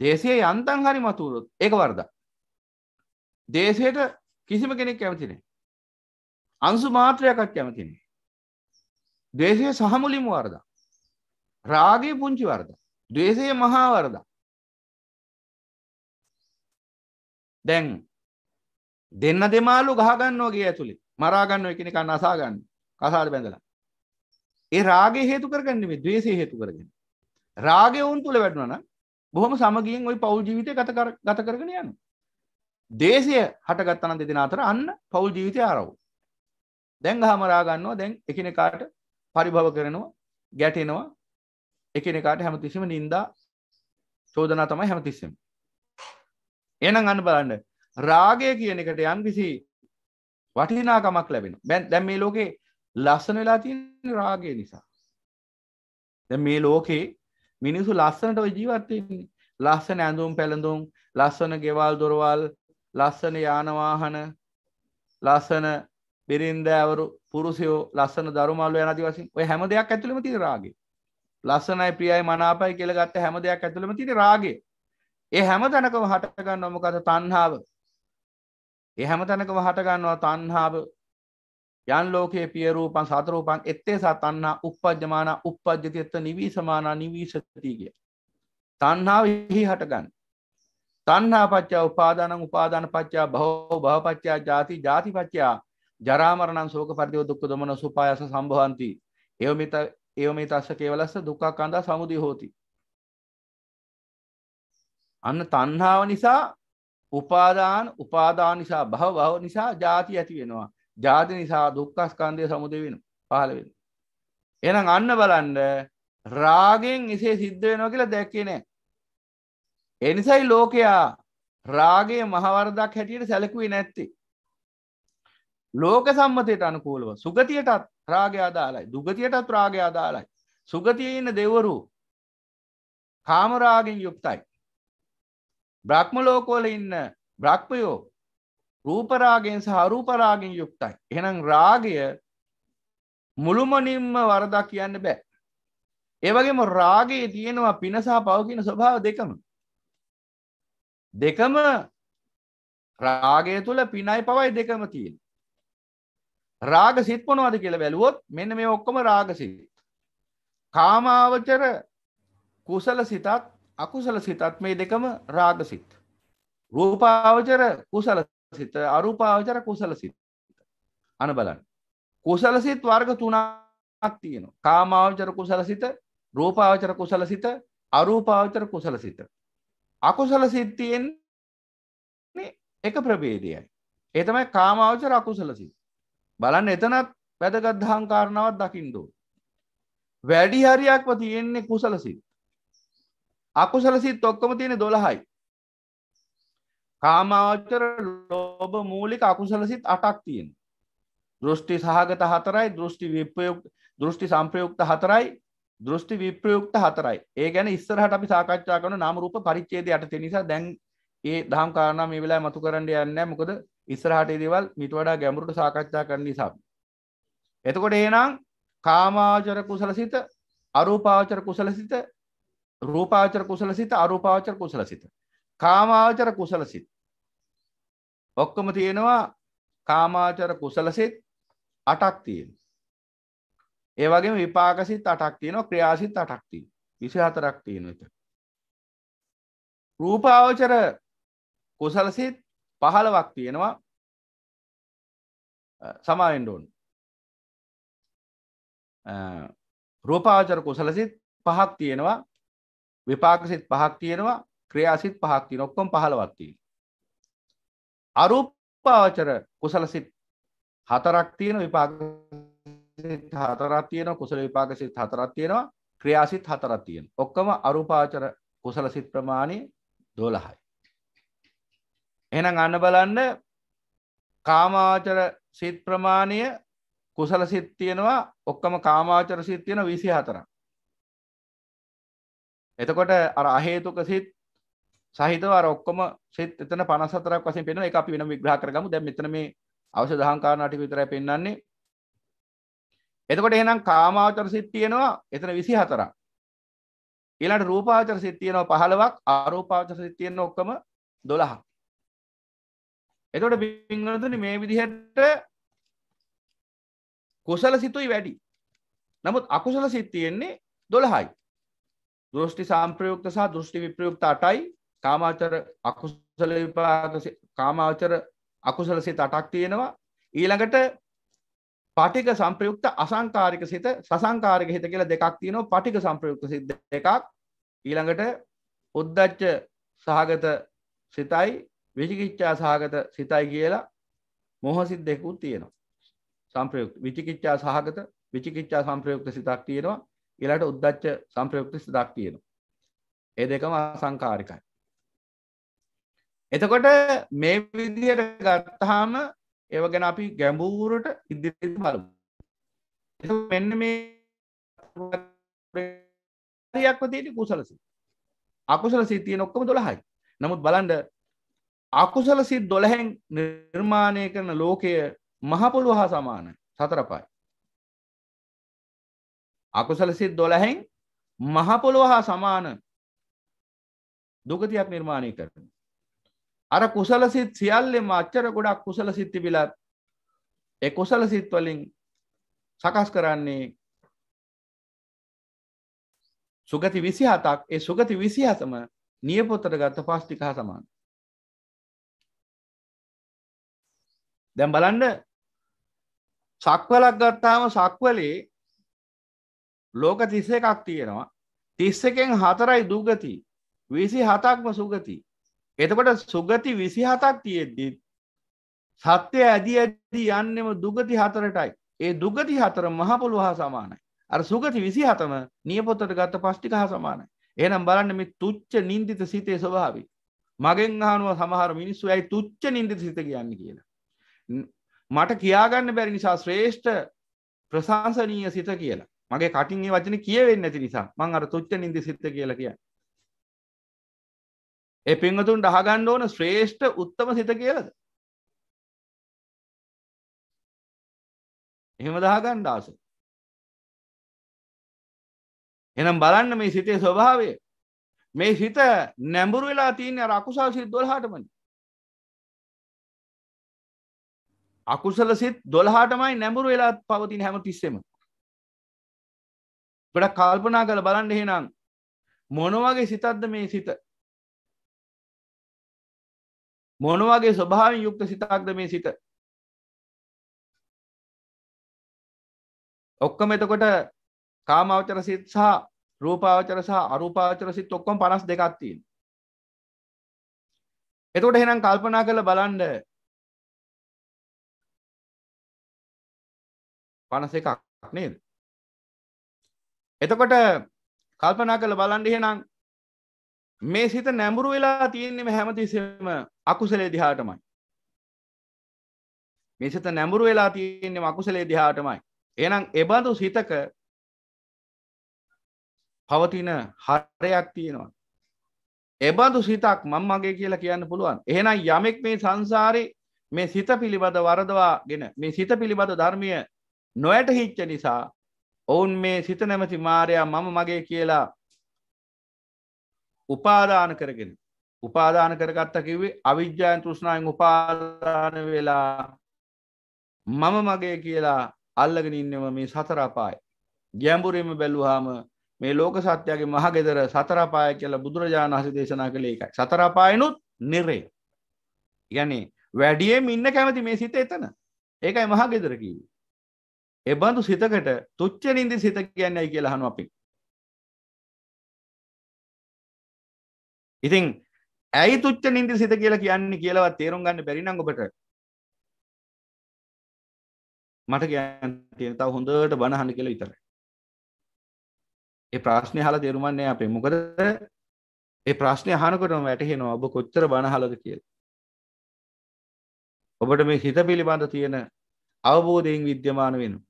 දේශය යන්තන් හරි මතුවරුත් එක වර්ද දේශයට කිසිම කෙනෙක් කැමතිනේ අන්සු මාත්‍රයකත් කැමතිනේ දේශය සහමුලිම වර්ද රාගේ පුංචි වර්ද දවේශය මහා වර්දා දැන් දෙන්න දෙමාලු ගහගන්නෝගේ ඇතුළේ මරාගන්න එකන කන්න අසාගන්න කසාට බැඳලා ඒ රාගේ හේතු කරගන්නෙම දවේසේ හේතු කරගෙන රාගේ ඔවුන් තුළ වැඩුවන බොහොම සමගියෙන් ඔයි පවුල් ජීවිතය ගත කරගෙන යනු දේශය හටගත්තන දෙදෙන අතර අන්න පවුල් ජීවිතය ආරව් දැන් හමරාගන්නවා දැන් එකනෙකාට පරිභව කරනවා ගැටෙනවා එකනෙකාට හැමතිසිම නින්දා චෝදනා තමයි හැමතිස්සම එනම් අන්න බලන්න රාගය කියන එකට යන් කිසි වටිනාකමක් ලැබෙන බැන් දැම් මේ ලෝකේ ලස්සන වෙලා තියෙන රාගය නිසා දැ මේ ලෝකේ මිනිසු ලස්සනට ඔය ජීවත්වයන්නේ ලස්සන ඇඳුම් පැළඳුම් ලස්සන ගෙවල් දොරවල් ලස්සන යානවාහන ලස්සන බිරින්දෑවරු පුරුසයෝ ලස්සන දරුමල්ල යනති වසින් ඔය හැම දෙයක් ඇතුළම ති රාගේ ලස්සනයි ප්‍රියයි මනාපයි කියල ගත්ත හැම දෙයක් ඇතුළම තින රාගේ ඒ හැම තැනකම හටගන්න නොමකත තන්හාාව ඒ හැම තැනකම හටගන්නවා තණ්හාව යන් ලෝකයේ පිය රූපන් සතරූපන් එත්තේසා තණ්හා uppajjamana uppajjati etta nivisamana nivisati කිය. තණ්හාව හි හටගන්න. තණ්හා පත්‍යා උපාදානං උපාදාන පත්‍යා භව භව පත්‍යා ජාති ජාති පත්‍යා ජරා මරණං ශෝක පරිදේව දුක්ඛ දමන සුපායස සම්භවಂತಿ. එවමිත එවමිතස්ස කේවලස්ස දුක්ඛ කන්දා සමුදය හෝති. අන්න තණ්හාව නිසා උපාදාන උපාදාන නිසා භව භව නිසා ජාති ඇති වෙනවා ජාති නිසා දුක්ඛස්කන්ධය සමුදය වෙන පහළ වෙන එහෙනම් අන්න බලන්න රාගෙන් එසේ සිද්ධ වෙනවා කියලා දැක්කේ නෑ ඒ නිසායි ලෝකයා රාගය මහවරදක් හැටියට සැලකුවේ නැත්තේ ලෝක සම්මතයට අනුකූලව සුගතියටත් රාගය අදාළයි දුගතියටත් රාගය අදාළයි සුගතියේ ඉන්න දෙවරු කාමරාගෙන් යුක්තයි බ්‍රහ්ම ලෝකවල ඉන්න බ්‍රහ්මයෝ රූපරාගෙන් සහ අරූපරාගෙන් යුක්තයි. එහෙනම් රාගය මුළුමනින්ම වරදා කියන්න බෑ. ඒ වගේම රාගයේ තියෙනවා පිනසා පව කියන ස්වභාව දෙකම. දෙකම රාගය තුල පිනයි පවයි දෙකම තියෙන. රාග සිත් මොනවද කියලා බැලුවොත් මෙන්න මේ ඔක්කොම රාග සිත්. කාමාවචර කුසල සිතත් අකුසල සිතත් මේ දෙකම රාග සිත්. රූපාවචර කුසල සිත අරූපාවචර කුසල සිත්. අන බලන්න. කුසල සිත් වර්ග තුනක් තියෙනවා. කාමාවචර කුසල සිත, රූපාවචර කුසල සිත, අරූපාවචර කුසල සිත. අකුසල සිත් තියෙන්නේ එක ප්‍රභේදයයි. ඒ තමයි කාමාවචර අකුසල සිත්. බලන්න එතනත් වැදගත් දහම් කාරණාවක් දකින්න ඕන. වැඩි හරියක්ම තියෙන්නේ කුසල සිත්. අකුසල සිත් ඔක්කොම තියෙන දොළහයි කාමාවචර ලෝබ මූලික අකුසල සිත් අටක් තියෙන දෘෂ්ටි සහගත හතරයි දෘෂ්ටි විපයුක් දෘෂ්ටි සම්ප්‍රයුක්ත හතරයි දෘෂ්ටි විප්‍රයුක්ත හතරයි ඒ ගැන ඉස්සරහට අපි සාකච්ඡා කරන නාම රූප පරිච්ඡේදය යටතේ නිසා දැන් ඒ දහම් කාරණා මේ වෙලාවේ මතු කරන්න යන්නේ නැහැ මොකද ඉස්සරහට ඒ දේවල් මීට වඩා ගැඹුරට සාකච්ඡා කරන්න නිසා එතකොට එහෙනම් කාමාවචර කුසලසිත අරූපාවචර කුසලසිත රූපාවචර කුසල සිත අරූපාවචර කුසල සිත කාමාවචර කුසල සිත් ඔක්කොම තියෙනවා කාමාචර කුසල සිත් අටක් තියෙන ඒ වගේ විපාක සිත් අටක් තියෙනවා ක්‍රියාසිත් අටක් තියෙන විසි හතරක් තියෙන එක රූපාවචර කුසල සිත් පහළවක් තියෙනවා සමාෙන්ඩෝන් රූපාචර කුසලසිත් පහක් තියෙනවා විපාකසිත් පහක් තියෙනවා ක්‍රියාසිත් පහක් තියෙන ඔක්කොම 15ක් තියෙන. අරූපාවචර කුසලසිත් හතරක් තියෙන විපාක සිත් හතරක් තියෙනවා කුසල විපාක සිත් හතරක් තියෙනවා ක්‍රියා සිත් හතරක් තියෙනවා. ඔක්කොම අරූපාවචර කුසල සිත් ප්‍රමාණය 12යි. එහෙනම් අන්න බලන්න කාමාවචර සිත් ප්‍රමාණය කුසල සිත් තියෙනවා ඔක්කොම කාමාවචර සිත් තියෙනවා 24ක්. එතකොට අර අහේතුක සිත් සහිතව අර ඔක්කොම සිත් එතන 54ක් වශයෙන් පෙන්වන ඒක අපි වෙනම විග්‍රහ කරගමු. දැන් මෙතන මේ අවශ්‍ය දහම් කාරණා ටික විතරයි පෙන්වන්නේ. එතකොට එහෙනම් කාමාවචර සිත් තියෙනවා එතන 24ක්. ඊළඟට රූපාවචර සිත් තියෙනවා 15ක්, අරූපාවචර සිත් තියෙනවා ඔක්කොම 12ක්. එතකොට පින්වතුනි මේ විදිහට කුසල සිතුයි වැඩි. නමුත් අකුසල සිත් තියෙන්නේ 12යි. දෘෂ්ටි සම්ප්‍රයුක්ත සහ දෘෂ්ටි විප්‍රයුක්ත අටයි කාමාචර අකුසල විපාක කාමාචර අකුසල සිත අටක් තියෙනවා ඊළඟට පටික සම්ප්‍රයුක්ත අසංකාරික සිත සසංකාරික හිත කියලා දෙකක් තියෙනවා පටික සම්ප්‍රයුක්ත සිත දෙකක් ඊළඟට උද්දච්ච සහගත සිතයි විචිකිච්ඡා සහගත සිතයි කියලා මොහ සිත් දෙකකුත් තියෙනවා සම්ප්‍රයුක්ත විචිකිච්ඡා සහගත විචිකිච්ඡා සම්ප්‍රයුක්ත සිතක් තියෙනවා ඊළාට උද්දච්ච සම්ප්‍රයුක්ති සිතක් තියෙනවා. ඒ දෙකම අසංකාරිකයි. එතකොට මේ විදියට ගත්තාම ඒව ගැන අපි ගැඹුරට ඉදිරියට බලමු. මෙන්න මේ හරියක්ව තියෙන කුසල සිත්. අකුසල සිත් තියෙන ඔක්කොම 12යි. නමුත් බලන්න අකුසල සිත් 12න් නිර්මාණය කරන ලෝකය මහ පොළොව හා සමානයි. සතර පහයි. අකුසල සිත් දොළහෙන් මහපොළොව හා සමාන දුගතියක් නිර්මාණය කරන. අර කුසල සිත් සියල්ලෙම අච්චර ගොඩක් කුසල සිත් තිබිලත් ඒ කුසල සිත් වලින් සකස් කරන්නේ සුගති විසි හතක් ඒ සුගති විසි හතම නියපොත්තට ගත්ත පස්්ටික හා සමාන්. දැම් බලන්ඩ සක්වලක් ගත්තාම සක්වලේ ලෝක තිස්ස එකක් තියෙනවා තිස්ස එකෙන් හතරයි දුගති විසි හතක්ම සුගති එතකොට සුගති විසි හතක් තියෙද්දිත් සත්‍යය ඇදි ඇදී යන්නෙම දුගති හතරටයි ඒ දුගති හතර මහපොළු හා සමානයි අර සුගති විසි හතම නියපොත්තට ගත්ත පස්්ටික හා සමානයි එනම් බලන්න මේ තුච්ච නින්දිත සිතේ ස්වභාවි මගෙන් අහනුව සමහර මිනිස්සු ඇයි තුච්ච නින්දිත සිත කියන්න කියලා මට කියාගන්න බැරි නිසා ශ්‍රේෂ්ඨ ප්‍රශංසනීය සිත කියලා මගේ කටින් ඒ වචන කියවෙන්න ඇති නිසා මං අර තුච්ච නිදි සිත්ත කියලා කිය ඒ පිංහතුන් ඩහගණ්ඩ ඕන ශ්‍රේෂ්ඨ උත්තම සිත කියලද එහෙම දහගණ්ඩ ආස එනම් බලන්න මේ සිතේ ස්වභාවය මේ සිත නැඹුරු වෙලා තියන්නේ අර අකුසල් සිත් දොළහටමයි අකුසල සිත් දොළහටමයි නැඹුරු වෙලා පවතින හැම තිස්සෙම ගොඩක් කල්පනා කළ බලන්න එහෙනම් මොනවගේ සිතක්ද මේ සිත මොනවගේ ස්වභාවෙන් යුක්ත සිතක්ද මේ සිත ඔක්කොම එතකොට කාමාවචර සිත් සහ රූපාවචර සහ අරූපාවචර සිත් ඔක්කොම පනස් දෙකත්තිීන් එතකොට එහෙනම් කල්පනා කළ බලන්ඩ පනස එකක් නේද එතකොට කල්පනා කළ බලන්ඩිහෙනම් මේ සිත නැඹුරු වෙලා තියෙන්නෙම හැමතිසම අකුසලේ දිහාටමයි මේ සිත නැඹුරු වෙලා තියෙන්නෙම අකුසලේ දිහාටමයි එනම් එබඳු සිතක පවතින හරයක් තියෙනවා එබඳු සිතක් මං මගේ කියලා කියන්න පුළුවන් එහෙනම් යමෙක් මේ සංසාරි මේ සිත පිළිබඳ වරදවා ගෙන මේ සිත පිළිබඳ ධර්මය නොයට හිච්ච නිසා ඔවුන් මේ සිත නැමති මාරයා මම මගේ කියලා උපාදාන කරගෙන උපාදාන කරගත්ත කිවේ අවිද්‍යාන් තෘෂ්ණයෙන් උපාදාන වෙලා මම මගේ කියලා අල්ලගෙන ඉන්නව මේ සතරපාය ගැඹුරීම බැලුවාම මේ ලෝක සත්‍යයාගේ මහගෙදර සතරපාය කියලා බුදුරජාණන් හසි දේශනා කළ එකයි සතරපායනුත් නිරේ යනේ වැඩියම් ඉන්න කැමති මේ සිත එතන ඒකයි මහගෙදර කිවේ එබඳු සිතකට තුච්ච නින්දි සිත කියන්නේ ඇයි කියලා අහනවා අපි. ඉතින් ඇයි තුච්ච නින්දි සිත කියලා කියන්නේ කියලාවත් තේරුම් ගන්න බැරි නම් ඔබට මට කියන්න තියෙන තව හොඳට බණ අහන්න කියලා විතරයි. ඒ ප්‍රශ්නේ අහලා තේරුම් ගන්න අපේ. මොකද ඒ ප්‍රශ්නේ අහනකොටම වැටහෙනවා ඔබ කොච්චර බණ අහලාද කියලා. ඔබට මේ හිත පිළිබඳ තියෙන අවබෝධයෙන් විද්‍යමාන වෙනවා.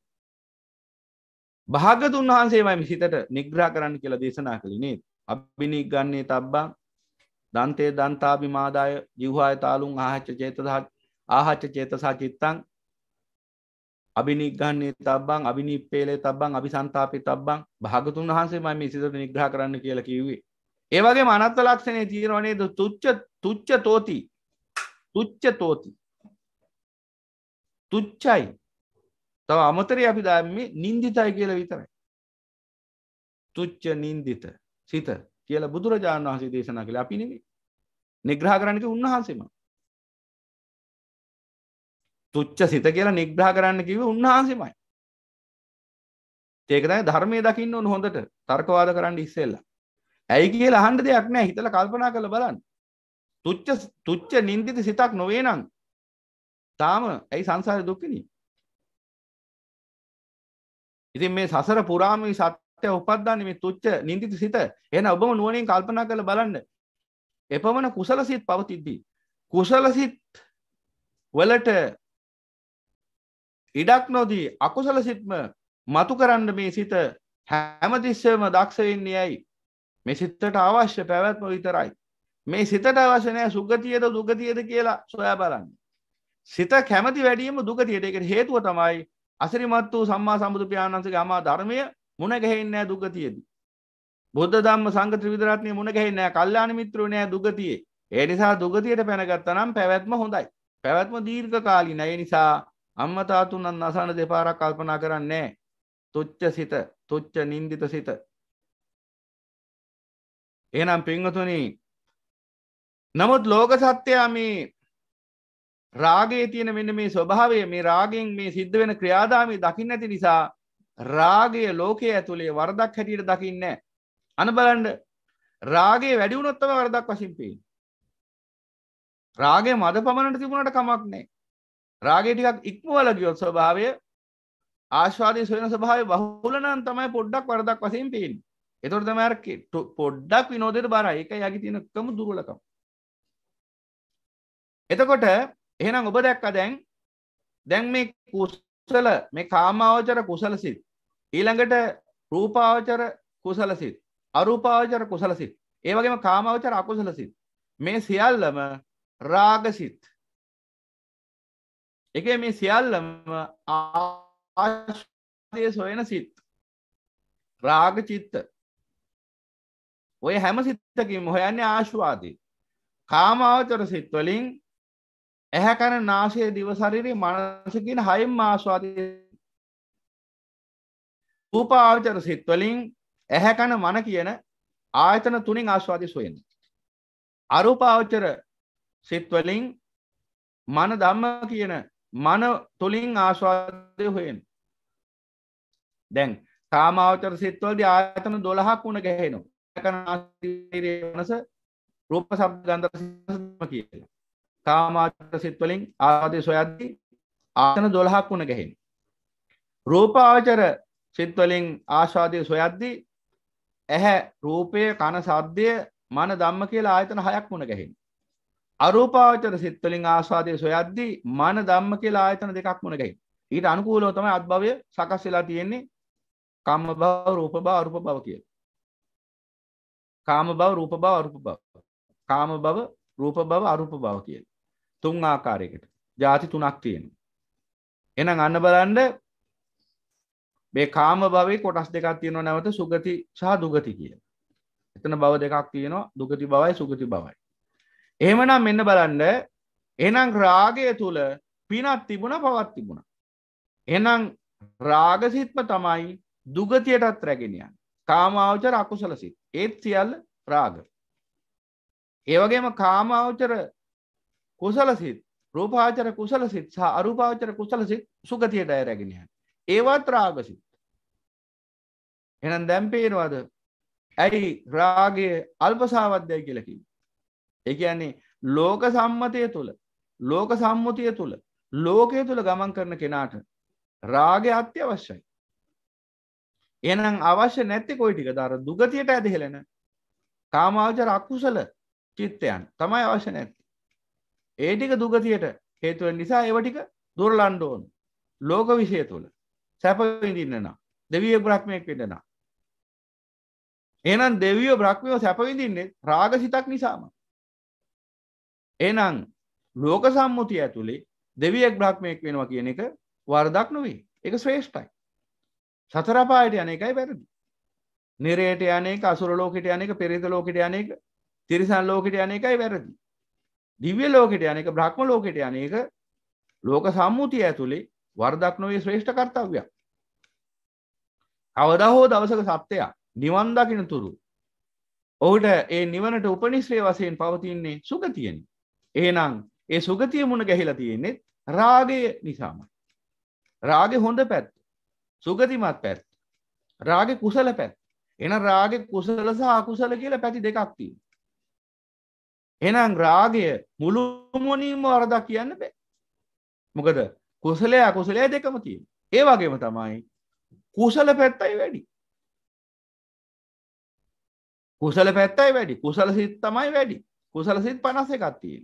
භාගතුන් වහන්සේමයි සිතට නිග්‍රහ කරන්න කියලා දේශනා කළිනේ අභිනික් ගන්නේ තබ්බා දන්තේ දන්තාබි මාදාය ජිව්හාය තාලුන් ආහච්ච චේතසහ ආහච්ච චේතසා චිත්තං අභිනිග්ගන්නේ තබ්බං අභිනිප්පේලේ තබ්බං අභිසන්තාපි තබ්බං භාගතුන් වහන්සේ මම මේ සිතට නිග්‍රහ කරන්න කියලා කිව්වේ ඒ වගේම අනත්ත ලක්ෂණේ තියෙනවා නේද තුච්ච තුච්ච තෝති තුච්ච තෝති තුච්චයි තව අමතරය අපි දාන්නේ නින්දිතයි කියල විතරයි තුච්ච නින්දිත සිත කියල බුදුරජාණන් වහන්සේ දේශනා කළ අපි නෙවේ නිග්‍රහ කරන්නක උන්වහන්සේම තුච්ච සිත කියලා නිග්‍රහ කරන්න කිව උන්වහන්සේමයි ඒකතයි ධර්මය දකින්න ඔන්න හොඳට තර්කවාද කරන්න ඉස්සෙල්ලා ඇයි කියලා අහන්ඩ දෙයක් නෑ හිතල කල්පනා කළ බලන්න තුච්ච තුච්ච නින්දිත සිතක් නොවේ නම් තාම ඇයි සංසාර දුක්කිනී ඉතින් මේ සසර පුරාම සත්‍ය උපද්දන්නේ මේ තුච්ච නිඳිත සිත. එහෙනම් ඔබම නුවණින් කල්පනා කරලා බලන්න. එපමණ කුසල සිත් පවතිද්දී කුසල සිත් වලට ඉඩක් නොදී අකුසල සිත්ම මතු කරන්න මේ සිත හැමතිස්සෙම දක්ෂ වෙන්නේ ඇයි? මේ සිතට අවශ්‍ය පැවැත්ම විතරයි. මේ සිතට අවශ්‍ය නැහැ සුගතියද දුගතියද කියලා සොයා බලන්න. සිත කැමති වැඩියෙන්ම දුගතියට. ඒකට හේතුව තමයි අසිරිමත් වූ සම්මා සම්බුදු පියාණන්සගේ අමා ධර්මය මුණ ගැහෙන්නේ දුගතියේදී. බුද්ධ ධම්ම සංඝ ත්‍රිවිධ මුණ ගැහෙන්නේ නැහැ. කල්යාණ මිත්‍රෝ නැහැ දුගතියේ. ඒ නිසා දුගතියට පැනගත්තා නම් පැවැත්ම හොඳයි. පැවැත්ම දීර්ඝ කාලීනයි. ඒ නිසා අම්මා තාතුණන් අසන දෙපාරක් කල්පනා කරන්නේ තුච්ච සිත, තුච්ච නින්දිත සිත. එහෙනම් පින්වතුනි නමුත් ලෝක සත්‍යය මේ රාගයේ තියෙන මෙන්න මේ ස්වභාවය මේ රාගෙන් මේ සිද්ධ වෙන ක්‍රියාදාමය දකින්න ඇති නිසා රාගය ලෝකයේ ඇතුළේ වරදක් හැටියට දකින්න අන බලන්ඩ රාගේ වැඩිවුණොත්තම වරදක් වශින් පේ රාගේ මද පමණට තිබුණට කමක් නෑ රාගේ ටිකක් ඉක්මවල ගියොත් ස්වභාවය ආශවාදී සොයන ස්වභාවය බහුලනම් තමයි පොඩ්ඩක් වරදක් වශයෙන් පේෙන් එතොට තම අර පොඩ්ඩක් විනෝදයට බාර එක යගි තියෙනකම දුරලකම් එතකොට එහෙනම් ඔබ දැක්ක දැන් දැන් මේ කුසල මේ කාමාවචර කුසල සිත් ඊළඟට රූපාවචර කුසල සිත් අරූපාවචර කුසල සිත් ඒ වගේම කාමාවචර අකුසල සිත් මේ සියල්ලම රාග සිත් එක මේ සියල්ලම ආශය සොයන සිත් රාග චිත්ත ඔය හැම සිත්තකින් හොයන්නේ ආශ්වාදී කාමාවචර සිත්වලින් ඇහැකන නාසය දිවසරිරි මනසකින් හයිම් ආස්වාදය රූපාවචර සිත්වලින් ඇහැකන මන කියන ආයතන තුනින් ආස්වාදය සොයෙන්. අරුපාවචර සිත්වලින් මන දම්ම කියන මන තුළින් ආස්වාදය හොයෙන්. දැන් කාමාවචර සිත්වලද ආයතන දොළහක් වුණ ගැහෙනු ඇකන ආනස රූප සබ් ගන්දර කිය. කාමාචර සිත්වලින් ආදී සොයද්දි ආසන 12ක් වුණ ගැහෙන. රූපාවචර සිත්වලින් ආස්වාදයේ සොයද්දි ඇහැ රූපය කන සද්දය මන ධම්ම කියලා ආයතන 6ක් වුණ ගැහෙන. අරූපාවචර සිත්වලින් ආස්වාදයේ සොයද්දි මන ධම්ම කියලා ආයතන දෙකක් වුණ ගැහෙන. ඊට අනුකූලව තමයි අත්භවය සකස් වෙලා තියෙන්නේ කාම භව රූප භව අරූප භව කියලා. කාම භව රූප භව අරූප භව. කාම භව රූප භව අරූප භව කියලා. තුන් ආකාරයකට ජාති තුනක් තියෙන එනම් අන්න බලන්ඩ මේ කාම භවයි කොටස් දෙකක් තියෙනවා නැවත සුගති සහ දුගති කිය එතන බව දෙකක් තියෙනවා දුගති බවයි සුගති බවයි එහෙමනම් මෙන්න බලන්ඩ එනම් රාගය තුළ පිනත් තිබුණ පවත් තිබුණ එනම් රාගසිත්ම තමයි දුගතියටත් රැගෙනයන් කාමාවචර අකුසලසිත් ඒත් සියල් රාග ඒවගේම කාමාවචර කුසල සිත් රූපාචර කුසල සිත් සහ අරුපාචර කුසල සිත් සුගතියට අය රැගෙනයන් ඒවත් රාගසිත් එනම් දැම්පේනවාද ඇයි රාගය අල්පසාවද්‍යය කියලකින් එක යන්නේ ලෝක සම්මතය තුළ ලෝක සම්මුතිය තුළ ලෝකය තුළ ගමන් කරන කෙනාට රාගය අත්‍යවශ්‍යයි එනම් අවශ්‍ය නැති කොයිටික දර දුගතියට ඇදහෙලෙන කාමාවචර අක්කුසල චිත්තයන් තමයි අවශ්‍ය නැත් ඒටික දුගතියට හේතුවෙන් නිසා ඒවටික දුරලන්ඩෝන් ලෝක විෂය තුළ සැපවිඳින්නනා දෙවිය බ්‍රහ්මයක් වෙන්නවා එනම් දෙවියෝ බ්‍රහ්මයෝ සැපවිඳින්නේ රාග සිතක් නිසාම එනම් ලෝක සම්මුතිය ඇතුළේ දෙවියෙක් බ්‍රහ්මයෙක් වෙනවා කියන එක වරදක් නොවේ එක ශ්‍රේෂ්ඨයි සතරපායට යන එකයි වැරදි නිරයට යන එක අසුර ලෝකෙට යන එක පෙරේත ලෝකෙට යන එක තිරිසන් ලෝකෙට යන එකයි වැරදි දිව්‍ය ලෝකෙට යන එක බ්‍රහ්ම ලෝකෙට යන එක ලෝක සම්මුතිය ඇතුළේ වරදක් නොවේ ශ්‍රේෂ්ඨ කර්තව්‍යයක්. අවදා හෝ දවසක සත්‍යයක් නිවන් දකින තුරු ඔහුට ඒ නිවනට උපනිශ්‍රේ වසයෙන් පවතින්නේ සුගතියෙන්. එහෙනම් ඒ සුගතිය මුණ ගැහිලා තියෙන්නේ රාගය නිසාමයි. රාගෙ හොඳ පැත් සුගතිමත් පැත් රාගෙ කුසල පැත් එන රාගෙ කුසල සහ අකුසල කියලා පැති දෙකක් තියෙනවා. එහෙනම් රාගය මුළුමනින්ම වරදක් කියන්න බෑ. මොකද කුසලය අකුසලය දෙකම තියෙන. ඒ වගේම තමයි කුසල පැත්තයි වැඩි. කුසල පැත්තයි වැඩි. කුසල සිත් තමයි වැඩි. කුසල සිත් 51ක් තියෙන.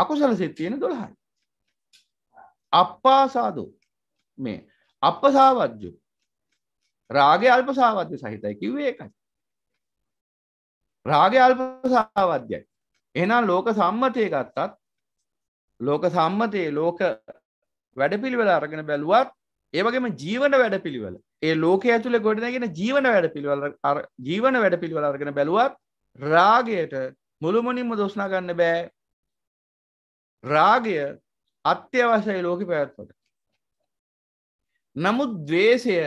අකුසල සිත් තියෙන 12යි. අප්පාසාදෝ මේ අප්පසාවජ්ජු රාගය අල්පසාවද්‍ය සහිතයි කිව්වේ ඒකයි. රාගය අල්පසාවද්‍යයි. එහෙනම් ලෝක සම්මතය ගත්තත් ලෝක සම්මතයේ ලෝක වැඩපිළිවෙල අරගෙන බැලුවත් ඒවගේම ජීවන වැඩපිළිවෙල ඒ ලෝක ඇතුළ ගොඩනගෙන ජීවන වැඩපිළිවෙල ජීවන වැඩපිළිවෙල අරගෙන බැලුවත් රාගයට මුළුමනින්ම දොස්නා ගන්න බෑ රාගය අත්‍යවශ්‍යයි ලෝක පැවැත්වට නමුත් දවේශය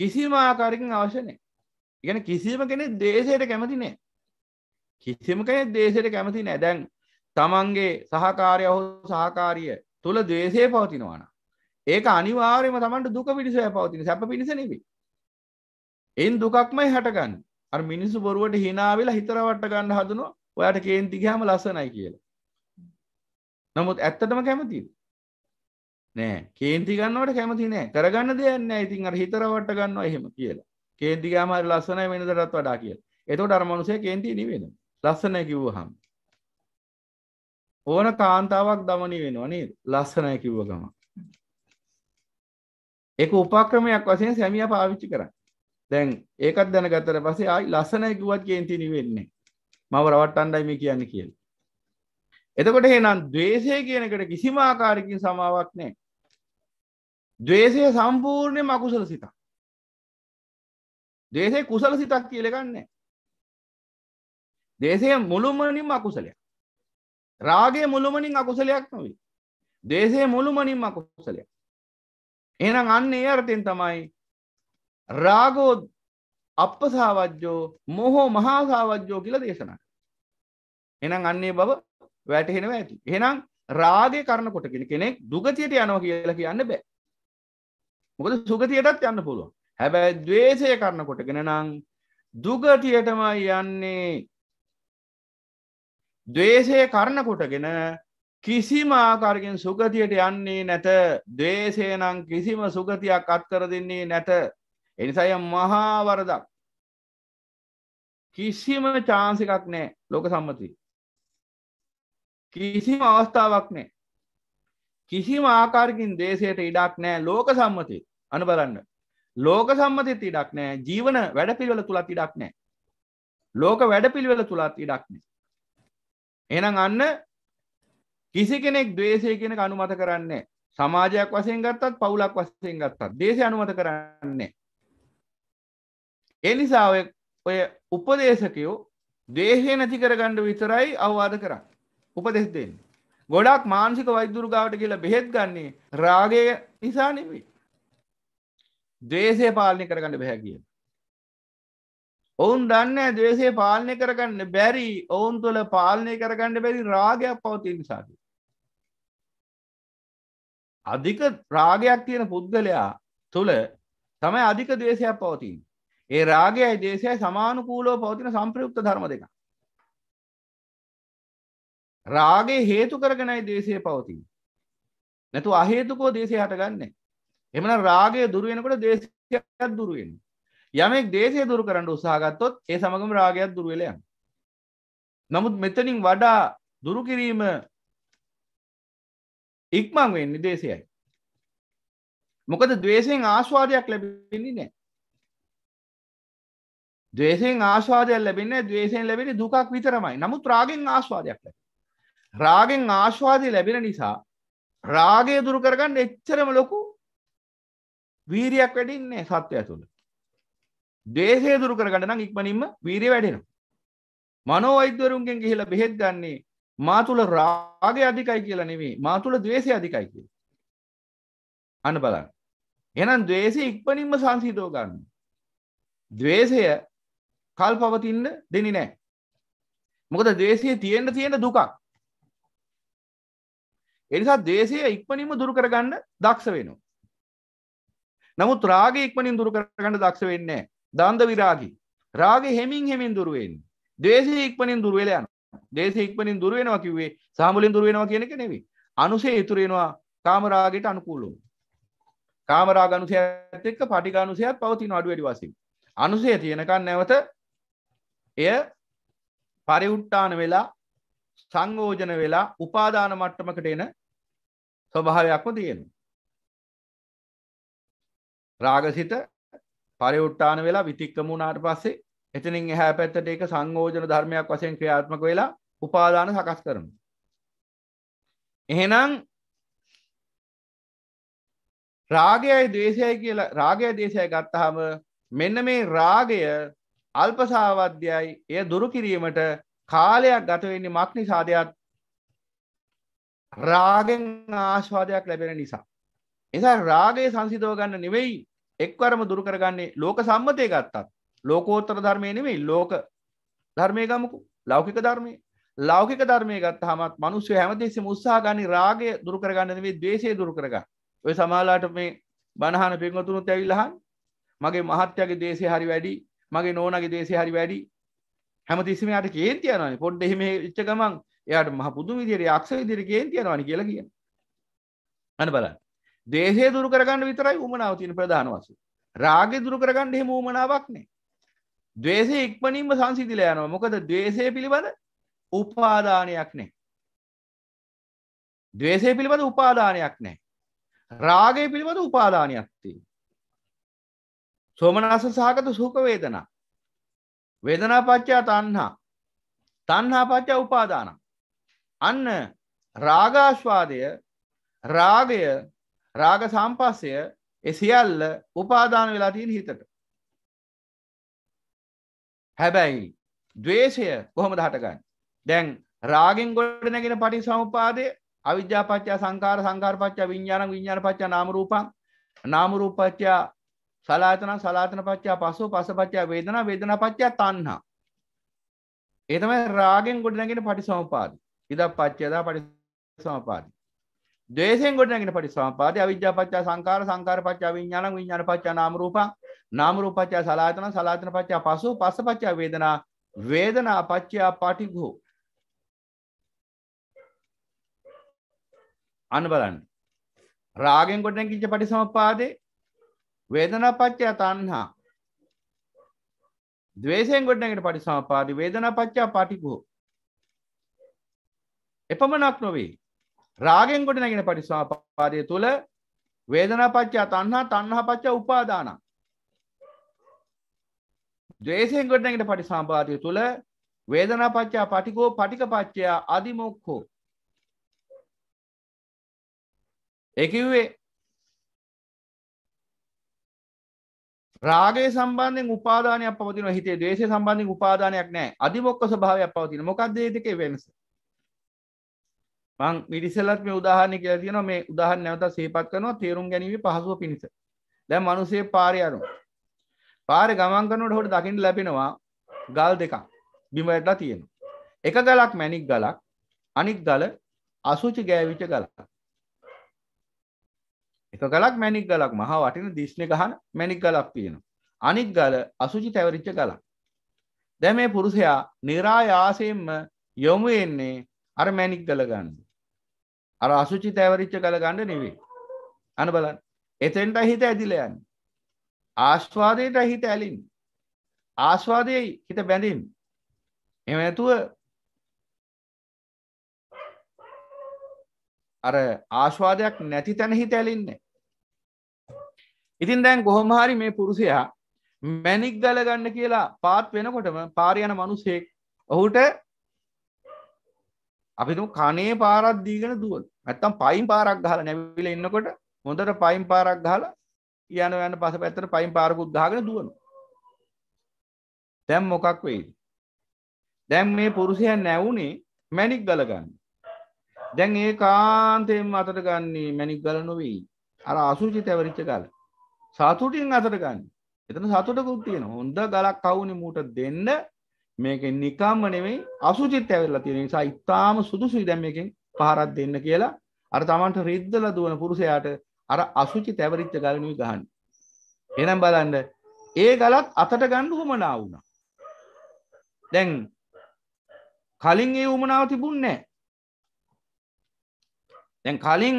කිසිම ආකාරකින් අවශ්‍යනය ඉගෙන කිසිම කෙනෙ දේශයට කැමති නෑ කිසිම කෙනෙක් දේශයට කැමති නෑ දැන් තමන්ගේ සහකාරය හෝ සහකාරිය තුළ දේශය පවතිනවාන ඒක අනිවාර්යම තමන්ට දුක පිණිස පවතින සැප පිණිස නෙවි එන් දුකක්මයි හැටගන්න අ මිනිස්සු බොරුවට හිනාවෙලා හිතරවට ගන්න හදනවා ඔයාට කේන්තිගහම ලස්සනයි කියලා නමුත් ඇත්තටම කැමතිද නෑ කේන්ති ගන්නවට කැමති නෑ කරගන්න දෙයන්න ඉතින් අර හිතරවට ගන්නවා එහෙම කියලා කේන්තිගාම හරි ලස්සනයි වෙනදටත් වඩා කියලා එතකොට අර මනුස්සය කේන්ති නෙවෙනවා ලස්සනයි කිව්වහම ඕන කාන්තාවක් දමනී වෙනවා නේද ලස්සනයි කිව්ව ගම ඒක උපක්‍රමයක් වශයෙන් සැමියා පාවිච්චි කරන්න දැන් ඒකත් දැනගත්තට පස්සේ ආයි ලස්සනයි කිව්වත් කේන්ති නෙවෙන්නේ මම රවට්ටන්නයි මේ කියන්නේ කියලා එතකොට එහෙනම් द्वේෂය කියන එකට කිසිම ආකාරයකින් සමාවක් නැහැ द्वේෂය සම්පූර්ණයෙන්ම අකුසල සිතක් ද්වේෂය කුසල සිතක් කියලා ගන්නෑ දේශය මුළුමනින් අකුසලයක් රාගේ මුළුමනින් අකුසලයක් නොවේ දේශය මුළුමනින් අකුසලයක් එනම් අන්න ඒ අරතෙන් තමයි රාගෝ අපපසාවජ්‍යෝ මොහෝ මහාසාවජ්‍යෝ කියල දේශනා එනම් අන්නේ බව වැටහෙනව ඇති එහෙනම් රාගය කරන කොටගෙන කෙනෙක් දුගතියට යනවා කියලා කියන්න බෑ මොකද සුගතියටත් යන්න පුළුවන් හැබැයි දවේශය කරන කොටගෙන නං දුගතියටමයි යන්නේ දවේශය කරණ කොටගෙන කිසිම ආකාරකින් සුගතියට යන්නේ නැත දේශේනං කිසිම සුගතියක් අත්කර දෙන්නේ නැත එනිසාය මහාවරදක් කිසිම චාන්සිකක් නෑ ලොක සම්මති කිසිම අවස්ථාවක් නෑ කිසිම ආකාරකින් දේශයට ඉඩක් නෑ ලෝක සම්මති අන බලන්න ලෝක සම්මතිත් ඉඩක් නෑ ජීවන වැඩපිළිවෙල තුළත් ඉඩක් නෑ ලෝක වැඩපිළිවෙල තුළත් ඉඩක් නෑ එනම් අන්න කිසි කෙනෙක් දවේශය කියෙන අනුමත කරන්නේ සමාජයක් වසයෙන් ගත්තත් පවුලක් වසයෙන් ගත්තත් දේශය අනුමත කරන්නේ එනිසා ඔය උපදේශකයෝ දේශය නැති කරගණ්ඩ විතරයි අවවාද කරන්න උපදෙස් දෙන්න ගොඩක් මාංසික වෛදුරගාවට කියලා බෙහෙත් ගන්නේ රාගය නිසා නෙවෙයි දේශය පාලනය කරගන්න බැහැ කියලා ඔවුන් දන්න දවේශය පාලනය කරගන්න බැරි ඔවුන් තුළ පාලනය කරගන්න බැරි රාගයක් පවතින් නිසාද. අධික රාගයක් තියෙන පුද්ගලයා තුළ තමයි අධික දේශයක් පවතින්. ඒ රාගයයි දේශය සමානුකූලෝ පවතින සම්ප්‍රයුක්ත ධර්ම දෙක. රාගේ හේතු කරගෙනයි දේශය පවතින්. නැතු අහේතුකෝ දේශය හටගන්නේ. එමන රාගය දුරුවෙනකොට දේශයක් දුරුවෙන්නේ. යමෙක් දේශය දුරු කරන්න උසාහගත්තොත් ඒ සමගම රාගයක් දුරුවලයන් නමුත් මෙතනින් වඩා දුරුකිරීම ඉක්මං වෙන්න දේශයයි මොකද දවේශයෙන් ආස්වාදයක් ලැබෙන්නේ නෑ දවේශයෙන් ආස්වාදයක් ලැබෙන්නේ දවේශයෙන් ලැබෙන දුකක් විතරමයි නමුත් රාගෙන් ආස්වාදයක් ලැබ රාගෙන් ආස්වාදය ලැබෙන නිසා රාගය දුරු කරගන්න එච්චරම ලොකු වීරයක් වැඩින්නේ සත්‍යය තුළ දේශය දුරු කරගන්න නම් ඉක්මනින්ම වීරිය වැඩෙනවා. මනෝ වෛද්‍යවරුන්ගෙන් ගිහිලා බෙහෙත් ගන්නේ මා තුල රාගය අධිකයි කියලා නෙමෙයි මා තුල ද්වේෂය අධිකයි කියලා. අන්න බලන්න. එහෙනම් ද්වේෂය ඉක්මනින්ම සංසිඳව ගන්න. ද්වේෂය කල්පවතින්න දෙන්නේ නැහැ. මොකද ද්වේෂයේ තියෙන්න තියෙන දුකක්. ඒ නිසා ද්වේෂය ඉක්මනින්ම දුරු කරගන්න දක්ෂ වෙනවා. නමුත් රාගය ඉක්මනින් දුරු කරගන්න දක්ෂ වෙන්නේ නැහැ. දන්ද විරාගී රාග හෙමින් හෙමින් දුරුවෙන් දේශය ඉක්මනින් දුරුවෙල යන දේශ ඉක්මනින් දුරුවෙනවා කිව්වේ සාමුලින් දුරුවෙනවා කියන එක නෙවි අනුසේ ඉතුරෙනවා කාමරාගයට අනුකූලෝ කාමරාග අනුසයත් එක්ක පටික අනුසයත් පවතින අඩු වැඩි වශයෙන් අනුසය තියෙනකන් නැවත එය පරිඋට්ටාන වෙලා සංයෝජන වෙලා උපාදාන මට්ටමකට එන ස්වභාවයක්ම තියෙනවා රාගසිත පරිඋට්ටාන වෙලා විතික්කම වුණාට පස්සේ එතනින් එහැ පැත්තට ඒක සංයෝජන ධර්මයක් වශයෙන් ක්‍රියාත්මක වෙලා උපාදාන සකස් කරනවා. එහෙනම් රාගයයි දේශයයි කියලා රාගය දේශය ගත්තහම මෙන්න මේ රාගය අල්පසාවද්‍යයි එය දුරුකිරීමට කාලයක් ගතවෙන්නේ මක් නිසාදයක් රාගෙන් ආශ්වාදයක් ලැබෙන නිසා. එසා රාගේ සංසිතව ගන්න නෙවෙයි එක්වරම දුරු කරගන්නේ ලෝක සම්මතය ගත්තත් ලෝකෝත්තර ධර්මය නෙමෙයි ලෝක ධර්මය ගමකු ලෞකික ධර්මය ලෞකික ධර්මය ගත් හමත් මනුස්සය හැමදේසි මුත්සා ගනි රාගය දුරු කරගන්න වේ දේශය දුරු කරග ඔය සමාලාට මේ බණහන පින්වතුනුත් ඇවිල්ලහන් මගේ මහත්තයගේ දේශය හරි වැඩි මගේ නෝනගේ දේශය හරි වැඩි හැමතිස්සම යට කේන්තියනනි පොඩ් එහෙම ච්ච ගමන් එයාට මහ පුදු විදිර යක්ෂ විදිර කේන්තියනවානි කියලා කියන අන බලන්න දේහය දුරු කරගන්න විතරයි උමනාව තියෙන ප්‍රධාන වසු රාගෙ දුරු කරගන්න එහෙම උමනාවක් නෑ දවේශය ඉක්මනින්ම සංසිතිල යනවා මොකද දවේශය පිළිබඳ උපාදානයක් නෑ දවේශය පිළිබඳ උපාදානයක් නෑ රාගය පිළිබඳ උපාදානයක්ති සෝමනස සහගත සූකවේදනා වේදනා පච්චා තන්හා තන්හා පච්චා උපාදාන අන්න රාගාශ්වාදය රාගය රාග සම්පස්සය එසිියල්ල උපාදාන වෙලාටීන් හිතට හැබැයි දවේශය කොහොම දහටගන්න දැන් රාගෙන් ගොඩ නැගෙන පටි සමුපාදය අවිද්‍යාපච්චා සංකාර සංකාරපච්චා විඤ්ඥාන විඤ්ඥාණපච්චා නාමරූපන් නාමරූපච්චා සලාතන සලාතන පච්චා පසු පසපච්චා වේදනා වේදන පච්චා තන්හා. ඒතමයි රාගෙන් ගොඩනගෙන පටි සමපාද ඉද පච්චයදා පටි සමපාද. දේශෙන් ගොඩනගෙන පටි සම්පාදය අවිද්‍යාපච්චා සංකාර සංකාර පච්චා විඤ්ඥාන විඤ්ඥාන පච්චා නාමරූප නාමරූපච්චා සලාතන සලාතන පච්චා පසු පස්ස පච්චා වේදනා වේදනා පච්චයා පටිගු අන්න බලන්න රාගෙන් ගොඩන කිච්ච පටි සමපාදේ වේදනා පච්චා තන්හා දවේශයෙන් ගොඩනගෙන පටි සමපාදි වේදනා පච්චා පටිකු එපමණක් නොවේ රාගෙන් ගොඩ නැගෙන පටිස්වාපාදය තුළ වේදනාපච්චා තන්හා තන්හා පච්චා උපාදාන දේශයෙන් ගොඩ නැගෙන පටිසම්පාදය තුළ වේදනාපච්චා පටිකෝ පටික පච්චයා අධිමොක්හෝ එකවේ රාගේ සම්බන්ධෙන් උපාදානයක් පවතින හිතේ දේශය සම්බන්ධින් උපාදානයක් නෑ අධිමොක්ක ස්භාවයක් පවතින මොකක්දේදකේ වෙනස මං මිරිසලත් මේ උදාහරණ කියලා තියෙන මේ උදාහරණ නැවත සේපත් කරනවා තේරුම් ගැනීම පහසුව පිණිස දැන් මනුසේ පාරය අරු පාර ගමන් කරනට හොට දකිට ලැබෙනවා ගල් දෙකක් බිම ඇටලා තියෙනවා එක ගලක් මැනික් ගලක් අනික් ගල අසුචි ගෑවිච ගලක් එක ගලක් මැනික් ගලක් මහ වටින දිශ්න ගහන මැනික් ගලක් තියෙනවා. අනික් ගල අසුචි තැවරිච්ච ගලක්. දැ මේ පුරුෂයා නිරායාසයෙන්ම යොමු එන්නේ අර මැනික් ගල ගන්න. අර අසුචි තැවරිච්ච ගල ගණ්ඩ නෙවේ අන බලන්න එතෙන්ට හිත ඇදිලයන් ආශ්වාදයට හිත ඇලින් ආශ්වාදය හිත බැඳින් එම ඇතුව අර ආශ්වාදයක් නැති තැන හිත ඇලින්නේ ඉතින් දැන් ගොහොමහරි මේ පුරුෂයා මැනික් ගලගන්න කියලා පාත් වෙනකොටම පාරයන මනුසෙක් ඔහුට අපිතුම කනේ පාරක් දීගෙන දුවන නැත්තම් පයින් පාරක් ගහලා නැවිලා ඉන්නකොට හොඳට පයින් පාරක් ගහලා යන යන පස පැත්තට පයින් පාරකුත් ගහගෙන දුවන දැන් මොකක් වෙයිද දැන් මේ පුරුෂයා නැවුනේ මැණික් ගල ගන්න දැන් ඒ කාන්තයෙන්ම අතට ගන්නේ මැණික් ගල නොවේ අර අසුචි තැවරිච්ච ගල සතුටින් අතට ගන්න එතන සතුටකුත් තියෙන හොඳ ගලක් කවුනේ මූට දෙන්න මේක නිකම්ම නෙවෙයි අසුචිත් ඇවිල්ලා තියෙන නිසා ඉතාම සුදුසුයි දැන් මේකෙන් පහරක් දෙන්න කියලා අර Tamanට රිද්දලා දුවන පුරුෂයාට අර අසුචි තැවරිච්ච ගලනුයි ගහන්න. එහෙනම් බලන්න ඒ ගලත් අතට ගන්න උවමනා වුණා. දැන් කලින් ඒ උමනාව තිබුණේ නැහැ. දැන් කලින්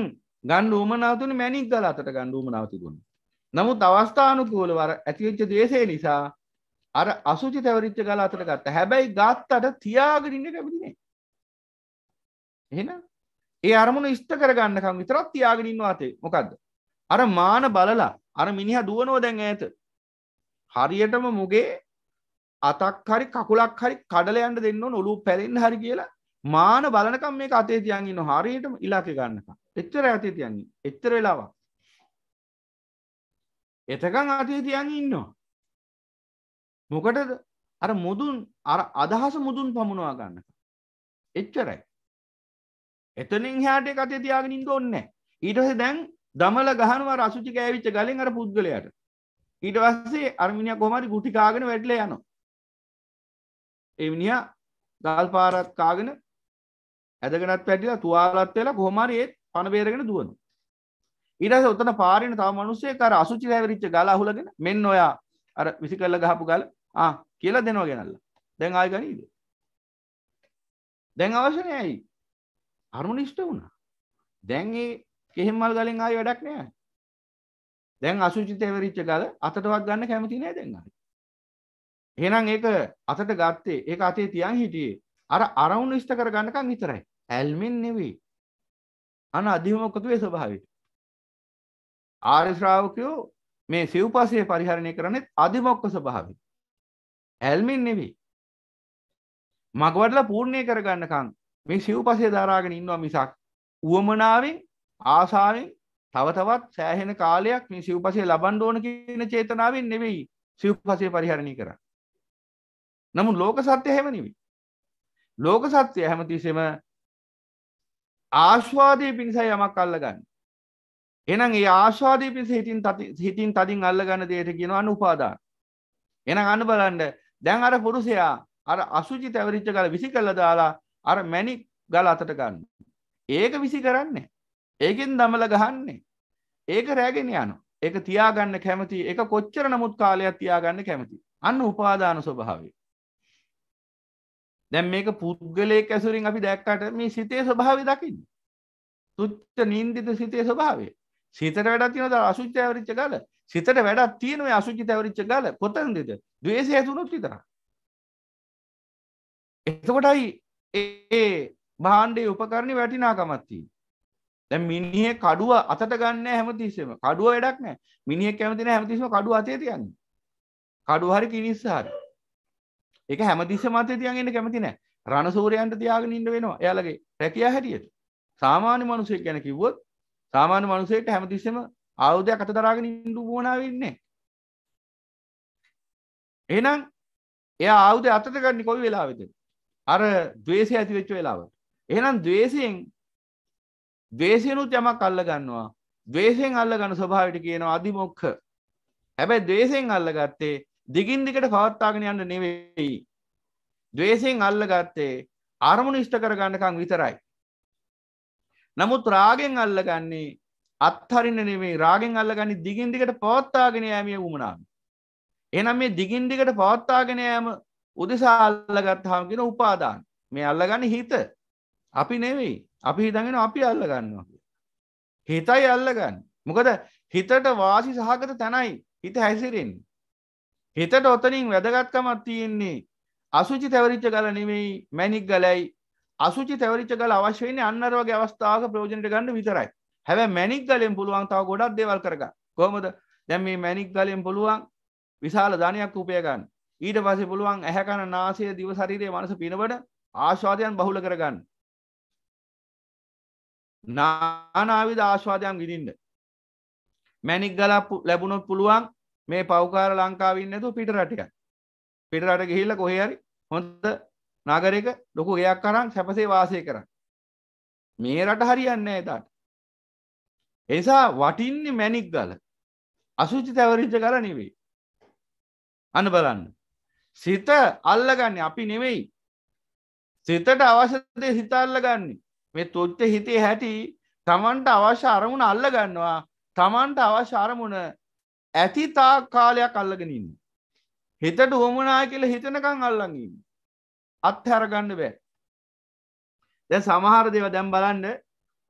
ගන්න උමනාව තුනේ මැණික් ගල අතට ගන්න උමනාව තිබුණා. නමුත් අවස්ථානුකූලව ඇතිවෙච්ච දේශය නිසා අර අසුචි තැවරිච්ච ගල අතට ගත්ත හැබැයි ගත්තට තියාගෙන ඉන්න කැමති නෑ එහෙනම් ඒ අරමුණ ඉෂ්ට කරගන්නකම් විතරක් තියාගෙන ඉන්නවා අතේ මොකද්ද අර මාන බලලා අර මිනිහා දුවනවා දැන් ඈත හරියටම මුගේ අතක් හරි කකුලක් හරි කඩල යන්න දෙන්න ඕන ඔලුව පැලෙන්න හරි කියලා මාන බලනකම් මේක අතේ තියන් ඉන්න හරියටම ඉලක්කය ගන්නකම් එච්චර අතේ තියන්නේ එච්චර වෙලාවක් එතකන් අතේ තියන් ඉන්නවා මොකටද අර මුදුන් අර අදහස මුදුන් පමුණවා ගන්න එච්චරයි එතනින් හාට කතේ තියාගෙනින් දොන්න ඊටස දැන් දමල ගහනවා රසුචි කෑවිච්ච ගලින් අර පුද්ගලයට ඊට වස්සේ අර්මිනිය කොමරි ගුටි කාගෙන වැඩල යන එමිනිිය දල් පාරත් කාගෙන ඇදගෙනත් වැටිලා තුවාලත් වෙලා කොහමරි ඒත් පණබේරගෙන දුවනු ඉරස ඔතන පාරන තම මනුසේ කර අසුචි ඇවිරිච්ච ගලා හුලගෙන මෙන්න ඔයා අර විසි කරල ගහපු ගල ආ කියලා දෙනවා ගෙනල්ලා දැන් ආය ගනීද දැන් අවශ්‍ය නෑයි අරමුණිෂ්ට වුණා දැන් ඒ කෙහෙම්මල් ගලෙන් ආය වැඩක් නෑ දැන් අසුචිතය වෙරිච්ච ගල අතටවත් ගන්න කැමති නෑ දැන් ආයි එහෙනම් ඒක අතට ගත්තේ ඒක අතේ තියන් හිටියේ අර අරවුන් ඉෂ්ට කරගන්නකම් විතරයි ඇල්මෙන් නෙවෙයි අන අධිමකතුවේ ස්වභාවය ආර්ය ශ්‍රාවකයෝ මේ සිව්පසයේ පරිහරණය කරන්නේ අධිමොක්ක ස්වභාවය ඇල්මෙන් නෙවෙයි මගවඩලා පූර්ණය කරගන්නකං මේ සිව්පසේ දරාගෙන ඉන්නවා මිසක් උවමනාවෙන් ආසාවෙන් තව තවත් සෑහෙන කාලයක් මේ සිව්පසේ ලබන්න ඕන කියන චේතනාවෙන් නෙවෙයි සිව්පසේ පරිහරණය කරන්නේ. නමුත් ලෝක සත්‍ය හැම නෙවෙයි. ලෝක සත්‍ය හැමතිස්සෙම ආස්වාදයේ පිණිස යමක් අල්ලගන්න. එහෙනම් ඒ ආස්වාදයේ පිණිස හිතින් හිතින් තදින් අල්ලගන්න දෙයට කියනවා අනුපාදාන. එහෙනම් අන්න බලන්න දැන් අර පුරුෂයා අර අසුචි තැවරිච්ච ගල විසි කළ දාලා අර මැනි ගල අතට ගන්න. ඒක විසි කරන්නේ. ඒකෙන් දමල ගහන්නේ. ඒක රෑගෙන යනු. ඒක තියාගන්න කැමති එක කොච්චර නමුත් කාලයක් තියාගන්න කැමති. අන්න උපාදාන ස්වභාවේ. දැන් මේක පුද්ගලයෙක් ඇසුරින් අපි දැක්කට මේ සිතේ ස්වභාවය දකින්න. තුච්ච නින්දිත සිතේ ස්වභාවය. සිතට වැඩ තියෙන අසුච්චයවරිච්ච ගල සිතට වැඩක් තියෙනවා අසුචි තැවරිච්ච ගාල කොතනදද ද්වේෂය ඇතුනොත් විතරයි එතකොටයි ඒ භාණ්ඩයේ උපකරණ වැටිනාකමක් තියෙන්නේ දැන් මිනිහේ කඩුව අතට ගන්න හැමතිස්සෙම කඩුව වැඩක් නැහැ මිනිහෙක් කැමති නැහැ හැමතිස්සෙම කඩුව අතේ තියන්නේ කඩුව හරි කිනිස්ස හරි ඒක හැමතිස්සෙම අතේ තියන් ඉන්න කැමති නැහැ රණසූරයන්ට තියාගෙන ඉන්න වෙනවා එයාලගේ රැකියාව හැටියට සාමාන්‍ය මිනිසෙක් ගැන කිව්වොත් සාමාන්‍ය මිනිසෙක්ට හැමතිස්සෙම ආයුධයක් අත දරාගෙන ඉන්න උවමනා වෙන්නේ එහෙනම් එයා ආයුධය අතට ගන්න කොයි වෙලාවෙද අර ද්වේෂය ඇති වෙච්ච වෙලාවට එහෙනම් ද්වේෂයෙන් ද්වේෂයනුත් යමක් අල්ල ගන්නවා ද්වේෂයෙන් අල්ල ගන්න ස්වභාවයට කියනවා අධිමොක්ඛ හැබැයි ද්වේෂයෙන් අල්ලගත්තේ දිගින් දිගට පවත්වාගෙන යන්න නෙවෙයි ද්වේෂයෙන් අල්ලගත්තේ අරමුණු ඉෂ්ට කරගන්නකම් විතරයි නමුත් රාගෙන් අල්ලගන්නේ අත්හරින්න නෙමේ රාගෙන් අල්ලගනි දිගින් දිගට පවත්තාගෙන යෑමිය වුමනාම. එනම් මේ දිගින් දිගට පවත්තාගෙන යෑම උදෙසා අල්ලගත්හාම කියෙන උපාදාන් මේ අල්ලගන්න හිත අපි නෙවෙයි අපි හිතගෙන අපි අල්ලගන්නවා හිතයි අල්ලගන්න මොකද හිතට වාසි සහගත තැනයි හිත හැසිරෙන් හිතට ඔතනින් වැදගත්කමත් තියෙන්නේ අසුචි තැවරිච්ච ගල නෙමෙයි මැනික් ගලයි අසුචි තැවරිච්ච ගල අවශ්‍යවෙන්නේ අන්නර වගේ අවස්ථාවක ප්‍රෝජනට ගන්න විතරයි හැබැ මැනික් ගලෙන් පුළුවන් තව ගොඩක් දෙවල් කරග කොමද දැම් මේ මැනික් ගලෙන් පුළුවන් විශාල ධනයක් උපයගන්න ඊට පස පුළුවන් ඇහැකන නාසය දිවශරීරය මනස පිනවට ආශ්වාදයන් බහුල කරගන්න නානාවිද ආශ්වාදයන් විඳින්ද මැනික් ගලා ලැබුණොත් පුළුවන් මේ පෞකාර ලංකාවන්න ඇතු පිටරටක පිටරට ගිහිල්ල කොහරි හොඳ නගරක ලොකු ගයක් කරන්න සැපසේ වාසය කරන්න මේ රට හරියන්න ඇතට එසා වටින්නේ මැනික් ගල අසුචි තැවරිච්ච කර නෙවෙයි අන බලන්න සිත අල්ලගන්න අපි නෙවෙයි සිතට අවශ්‍යදය හිතල්ලගන්න මේ තුච්ච හිතේ හැටි තමන්ට අවශ්‍ය අරමුණ අල්ලගන්නවා තමන්ට අවශ්‍ය අරමුණ ඇතිතා කාලයක් අල්ලගෙනන්න හිතට හොමනා කියල හිතනකං අල්ලඟින් අත්හැරගන්න බෑ දැ සමහර දෙව දැම් බලන්න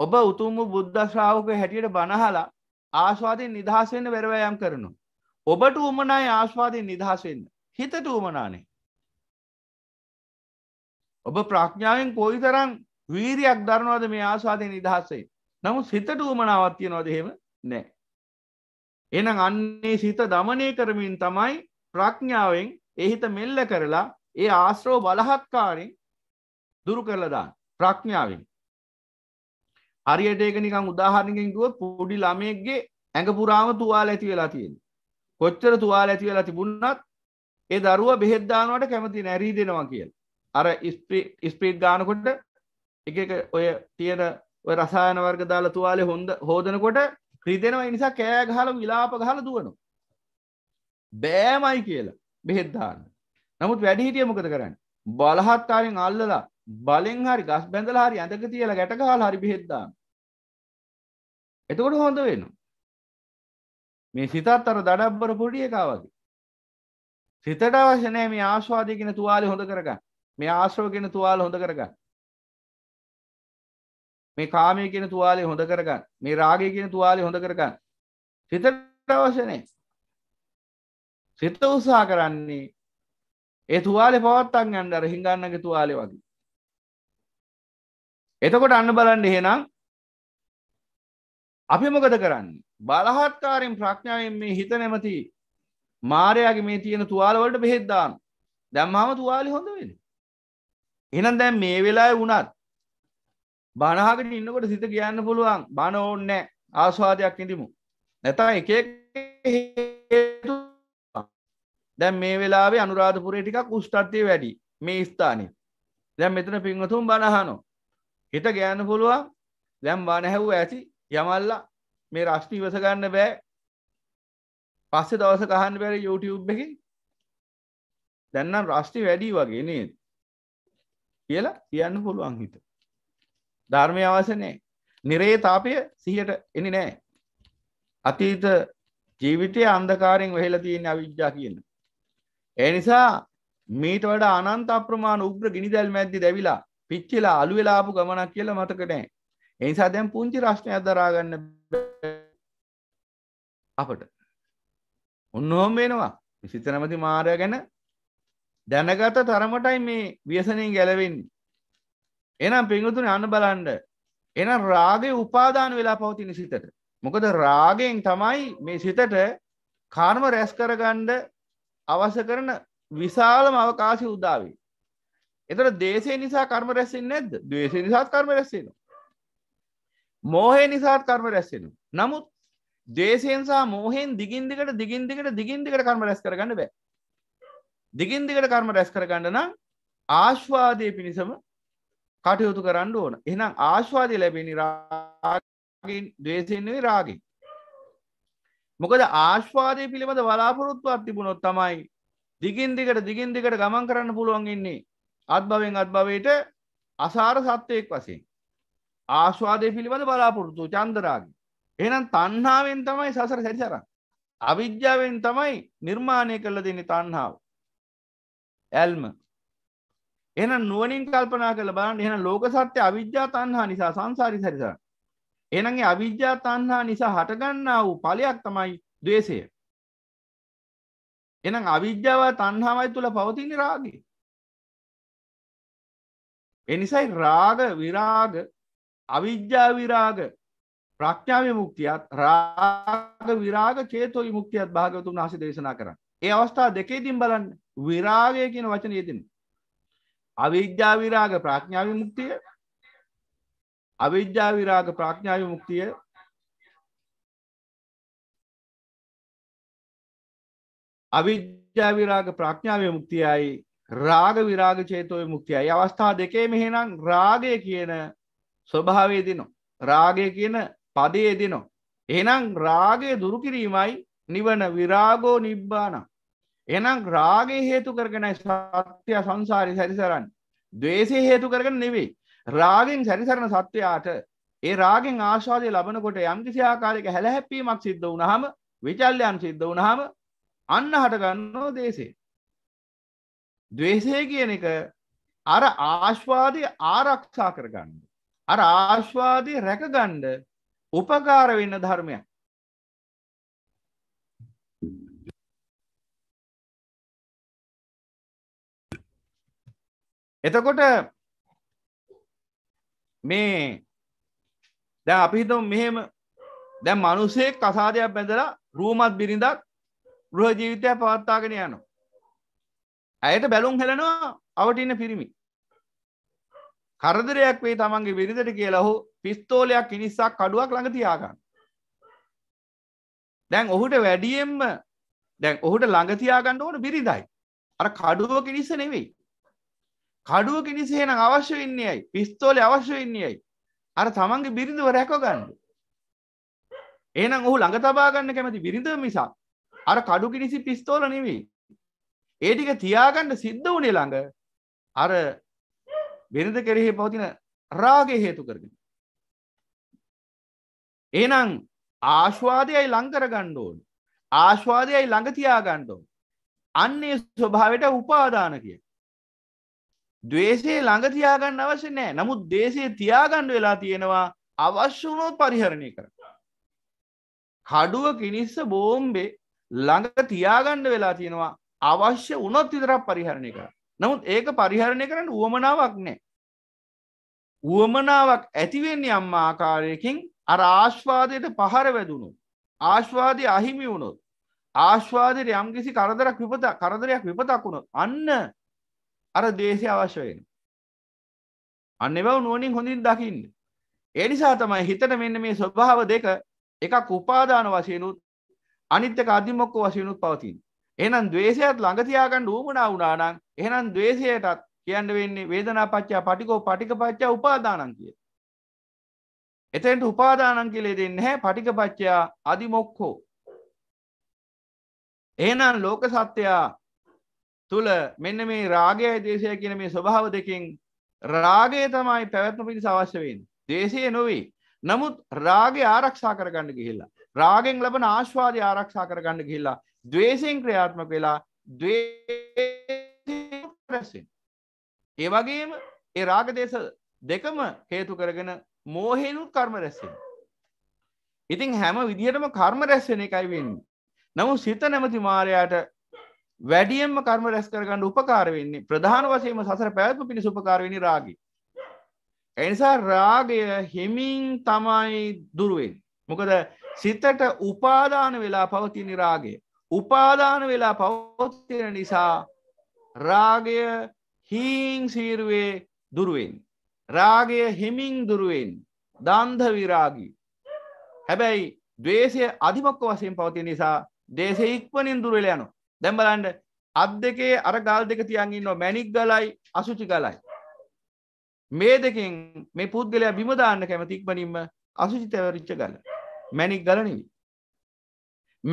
ඔබ උතුම්ම බුද්ධ ශ්‍රාවකය හැටියට බණහලා ආස්වාදයෙන් නිදහසෙන්න්න වැරවෑයම් කරනු. ඔබට උමනයි ආස්වාදයෙන් නිදහසෙන්න්න හිතට උමනානේ. ඔබ ප්‍රඥාවෙන් කොයි තරං වීරයක් දරනවාද මේ ආස්වාදය නිදහස්සේ. නමුත් සිතට උමනාවත් තියෙනවාද හෙම නෑ. එනම් අන්නේ සිත දමනය කරමින් තමයි ප්‍රඥාවෙන් එහිත මෙල්ල කරලා ඒ ආශ්‍රෝ බලහත්කාරෙන් දුරු කරලදාන්න ප්‍රඥාවෙන් හරියට ඒක නිකං උදාහරණකින් ගුව පුඩි ළමයෙක්ගේ ඇඟපුරාම තුවාල ඇති වෙලා තියෙන කොච්චර තුවාල ඇති වෙලා තිබුණත් ඒ දරුව බෙහෙද්දානවට කැමති නැරී දෙනවා කියල අර ස්ප්‍රීට් ගානකොට එක ඔය තියෙන රසායන වර්ග දාලා තුවාලෙ හොඳ හෝදනකොට ක්‍රීතෙනවා නිසා කෑ ගහල විලාප ගහල දුවනු බෑමයි කියලා බෙහෙද්දාන්න නමුත් වැඩිහිටිය මොකද කරන්න බලහත්තාරෙන් අල්ලලා බලෙන් හරි ගස් බැඳල හරි ඇඳක තියල ගැට කාල හරි බෙහෙද්දා එතකොට හොඳ වෙන මේ සිතත් අර දඩබ්බර පොඩි එකවගේ සිතට අවශ්‍යනෑ මේ ආස්වාදයගෙන තුවාලි හොඳ කරගන්න මේ ආශ්‍රෝගෙන තුවාල හොඳ කරගන්න මේ කාමයගෙන තුවාලේ හොඳ කරගන්න මේ රාගයගෙන තුවාලේ හොඳ කරගන්න සිතට අවශ්‍යනෑ සිත උත්සා කරන්නේ ඒ තුවාලේ පවත්තන් ගන්න අර හිඟන්නගේ තුවාලේ වගේ එතකොට අන්න බලන්න එහෙනම් අපි මොකද කරන්න බලහත්කාරයෙන් ප්‍රඥාවෙන් මේ හිත නැමති මාරයාගේ මේ තියෙන තුවාලවලට බෙහෙද්දාන දැම්මම තුවාලි හොඳ වෙන එහෙනම් දැන් මේ වෙලාය වුණත් බණහගෙන ඉන්නකොට සිත කියන්න පුළුවන් බණ ඕන්නෑ ආස්වාදයක් ඉඳමු නැතා එක දැන් මේ වෙලාවේ අනුරාධපුරේ ටිකක් උෂ්ටත්වය වැඩි මේ ස්ථානය දැන් මෙතන පින්වතුම් බණහනෝ හිට ගෑන්න පුළුවන් දැම් බානැහැව්ව ඇති යමල්ල මේ රශ්ටි ඉවස ගන්න බෑ පස්සෙ දවස කහන්න බැර යුටබ් එක දැන්නම් රශ්ටි වැඩී වගේ නේද කියලා කියන්න පුළුවන් හිත ධර්මය අවසනෑ නිරේ තාපය සිහට එනි නෑ අතීත ජීවිතය අන්දකාරෙන් වෙහලා තියෙන අවිද්‍යා කියන්න එනිසා මීට වඩ අනන්ත අප්‍රමාණ උග්‍ර ගිනිදැල් මැද්දි දැවිලා පිච්චිලා අලු වෙලාපු ගමනක් කියලා මතකනෑ එනිසා දැන් පුංචි රශ්නයක් දරාගන්න අපට ඔන්නහොම වෙනවා විසිත නැමති මාරය ගැන දැනගත තරමටයි මේ ව්‍යසනින් ගැලවෙන්නේ එනම් පිංගුතුන අන්න බලන්ඩ එන රාගේ උපාදාන වෙලා පවතින සිතට මොකද රාගෙන් තමයි මේ සිතට කාර්ම රැස් කරගණ්ඩ අවස කරන විශාලම අවකාශය උදාවේ එතට දේශය නිසා කර්ම රැසින් නැද්ද දේශය නිසාත් කර්ම රැස්සෙන මෝහය නිසාත් කර්ම රැස්සෙනු නමුත් දේශයන්සා මෝහෙන් දිගින්දිකට දිගින්දිකට දිගින්දිකට කර්ම රැස් කරගන්න බෑ දිගින්දිකට කර්ම රැස් කරගන්න නම් ආශ්වාදය පිණිසම කටයුතු කරන්න ඕන එනම් ආශ්වාදය ලැබෙන රාගින් දේශයෙන්න්නේ රාගින් මොකද ආශ්වාදය පිළිබඳ වලාපොරොත්තුවක් තිබුණොත් තමයි දිගින් දිකට දිගින් දිකට ගමන් කරන්න පුළුවන් ඉන්නේ අත්භවෙන් අත්භවයට අසාර සත්වයෙක් වසයෙන් ආස්වාදය පිළිබඳ බලාපොරොත්තු චන්දරාග එනම් තන්හාාවෙන් තමයි සසර සැරිසරන්න අවිද්‍යාවෙන් තමයි නිර්මාණය කළ දෙන තන්හාාව ඇල්ම එන නුවනින් කල්පනා කළ බලන්න එන ලෝක සත්‍යය අවිද්‍යා තන්හා නිසා සංසාරි සැරිසර එනගේ අවිද්‍යා තන්හා නිසා හටගන්නා වූ පලයක් තමයි දේශය එනම් අවිද්‍යාව තන්හාවයි තුළ පවතින රාගේ එනිසයි රාග විරාග අවිද්‍යා විරාග ප්‍රඥාව මුක්තියත් රාග විරාග චේතෝ විමුක්තියත් භාගතුන් වහන්සේ දේශනා කරන්න. ඒ අවස්ථා දෙකේදීම බලන්න විරාගය කියන වචනේ යෙදෙන්නේ. අවිද්‍යා විරාග ප්‍රඥා විමුක්තිය අවිද්‍යා විරාග ප්‍රඥා විමුක්තිය අවිද්‍යා විරාග ප්‍රඥා විමුක්තියයි රාග විරාග චේතෝ විමුක්තියයි අවස්ථා දෙකේ මෙහෙනම් රාගය කියන ස්වභාවය දෙනවා. රාගය කියන පදයේ දෙනවා. එහෙනම් රාගය දුරු කිරීමයි නිවන විරාගෝ නිබ්බාන. එහෙනම් රාගේ හේතු කරගෙනයි සත්‍ය සංසාරේ සැරිසරන්නේ. ද්වේෂය හේතු කරගෙන නෙවෙයි. රාගෙන් සැරිසරන සත්‍යයට ඒ රාගෙන් ආශාදය ලබනකොට යම්කිසි ආකාරයක හැලහැප්පීමක් සිද්ධ වුණාම විචල්යන් සිද්ධ වුණාම අන්න හටගන්නෝ දේශේ දවේශය කියන එක අර ආශ්වාදය ආරක්ෂා කරගන්න. අර ආශ්වාදය රැකගණ්ඩ උපකාර වෙන්න ධර්මයක්. එතකොට මේ දැ අපිහිතම් මෙහෙම දැ මනුසේ කසාදයක් බැඳලා රූමත් බිරිඳක් ගෘහ ජීවිතය පවත්තාගෙන යනවා. ඇයට බැලුම් හෙලනවා අවටින්න පිරිමි කරදරයක් වේ තමන්ගේ විරිදට කියලා හු පිස්තෝලයක් ඉනිස්සක් කඩුවක් ළඟ තියාගන්න දැන් ඔහුට වැඩියෙන්ම දැන් ඔහුට ළඟතියාගන්න ඕන බිරිඳයි අර කඩුව කිනිස නෙවෙයි කඩුව කිනිසේන අවශ්‍ය වෙන්නේයි පිස්තෝලය අවශ්‍ය වෙන්නේයි අර තමන්ගේ බිරිඳව රැකගන්න එනම් ඔහු ළඟ තබාගන්න කැමති බිරිඳව මිසා අර කඩු කිනිසි පිස්තෝල නෙවෙයි ඒ ටික තියාගන්න සිද්ධ වුණේ ළඟ අර වෙනද කෙරෙහි පවතින රාගේ හේතු කරගෙන. ඒනං ආශ්වාදයයි ලංකර ගණ්ඩෝන් ආශ්වාදයයි ළඟතියා ගණ්ඩෝ අන්නේ ස්වභාවට උපාදාන කිය. දවේශයේ ළඟතියාගන්න අවශ්‍ය නෑ නමුත් දේශයේ තියාගණ්ඩ වෙලා තියෙනවා අවශ්‍ය වුණොත් පරිහරණය කර. කඩුව කිනිස්ස බෝම්බේ ළඟ තියාගණ්ඩ වෙලා තියෙනවා අවශ්‍ය වනොත් විතරක් පරිහරණය කර නමුත් ඒක පරිහරණය කරන්න වුවමනාවක් නෑ වුවමනාවක් ඇතිවෙන්නේ අම්ම ආකාරයකින් අර ආශ්වාදයට පහර වැදුණු ආශ්වාදය අහිමි වුණොත් ආශ්වාදයට යම්කිසි කරදරක් විපත කරදරයක් විපතක් වුණොත් අන්න අර දේශය අවශ්‍යයෙන් අන්න එව නුවනින් හොඳින් දකින්න එනිසා තමයි හිතට මෙන්න මේ ස්වභාව දෙක එකක් උපාදාන වශයනුත් අනිත්‍යක අධිමොක්ක වශයනුත් පවතින් එහෙනම් ද්වේෂයත් ළඟ තියාගන්න ඌමනා වුණා නම් එහෙනම් ද්වේෂයටත් කියන්න වෙන්නේ වේදනාපච්චා පටිකෝ පටිකපච්චා උපාදානං කිය. එතෙන්ට උපාදානං කියලා දෙන්නේ නැහැ පටිකපච්චා අදිමොක්ඛෝ. එහෙනම් ලෝක සත්‍යයා තුල මෙන්න මේ රාගයයි දේශය කියන මේ ස්වභාව දෙකෙන් රාගය තමයි පැවැත්ම පිණිස අවශ්‍ය වෙන්නේ. දේශය නොවේ. නමුත් රාගය ආරක්ෂා කරගන්න ගිහිල්ලා රාගෙන් ලබන ආශ්වාදය ආරක්ෂා කරගන්න ගිහිල්ලා දවේශයෙන් ක්‍රියාත්මක වෙලා රැසෙන්. ඒවගේම ඒ රාගදේශ දෙකම හේතු කරගෙන මෝහෙනුත් කර්ම රැස්සෙන්. ඉතින් හැම විදිහටම කර්ම රැස්සෙන එකයි වෙන්න. නමු සිත නැමති මාරයාට වැඩියම්ම කර්ම රැස් කරගන්න උපකාර වෙන්නේ ප්‍රධාන වශයෙන්ම සසර පැවැත්ම පිණිස උපකාර වෙන්නේ රාගය. එනිසා රාගය හිමින් තමයි දුර වෙන්නේ. මොකද සිතට උපාදාන වෙලා පවතින රාගය. උපාදාන වෙලා පවතින නිසා රාගය හීං සීරුවේ දුරුවෙන්. රාගය හිමින් දුරුවෙන් දන්ධ විරාගී. හැබැයි දවේශය අධිමක්ක වසයෙන් පවති නිසා දේශය ඉක්පනින් දුරවෙල යනු. දැම්බලන්ඩ අත් දෙකේ අර ගල් දෙක තියන්ගන්න මැනික් ගලයි අසුචි ගලයි. මේ දෙකින් මේ පුද්ගලයා බිමදාන්න කැමතික්මනින්ම අසුචිතවරිච්ච ගල මැනික් ගලනිවි.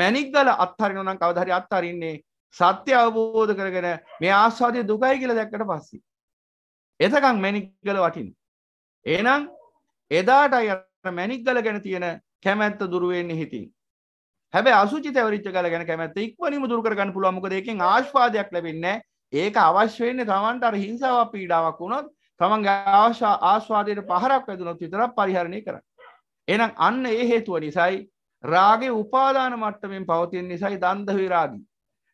මැනික්දල අත්හරින නම් කවධරි අත්හරින්නේ සත්‍ය අවබෝධ කරගෙන මේ ආස්වාදය දුකයි කියල දැක්කට පස්සි. එතකං මැනික්ගල වටින්. ඒනම් එදාට අය මැනික්ගල ගැන තියෙන කැමැත්ත දුරුවෙන්නේ හිතින්. හැබ අසුචි තවරිච් කල ගැන කැමැත්ත ඉක්වනීම දුරකරගන්න පුළුවමක දෙකින් ආශ්වාදයක් ලැබෙන්න ඒක අවශ්‍යවෙන්නේ තමන්ට අර හිංසාව පීඩාවක් වුණොත් තමන් ආශා ආස්වාදයට පහරක් වැදුනොත් විතරක් පරිහරණය කර. එනම් අන්න ඒ හේතුව නිසයි රාගේ උපාදාන මට්ටමින් පවතින් නිසයි දන්ද විරාගී.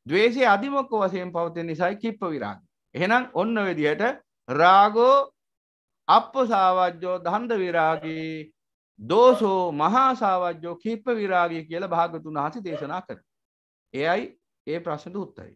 දවේශය අධිමොක්ක වසයෙන් පවතින් නිසයි කිප්ප විරාග. එහෙනම් ඔන්න වෙදිහට රාගෝ අප සාවජ්‍යෝ දන්ද විරාගේ දෝසෝ මහාසාවජ්‍යෝ කිප්ප විරාගී කියල භාගතුන් හසි දේශනා කර. එයයි ඒ ප්‍රශ්නට උත්තරයි.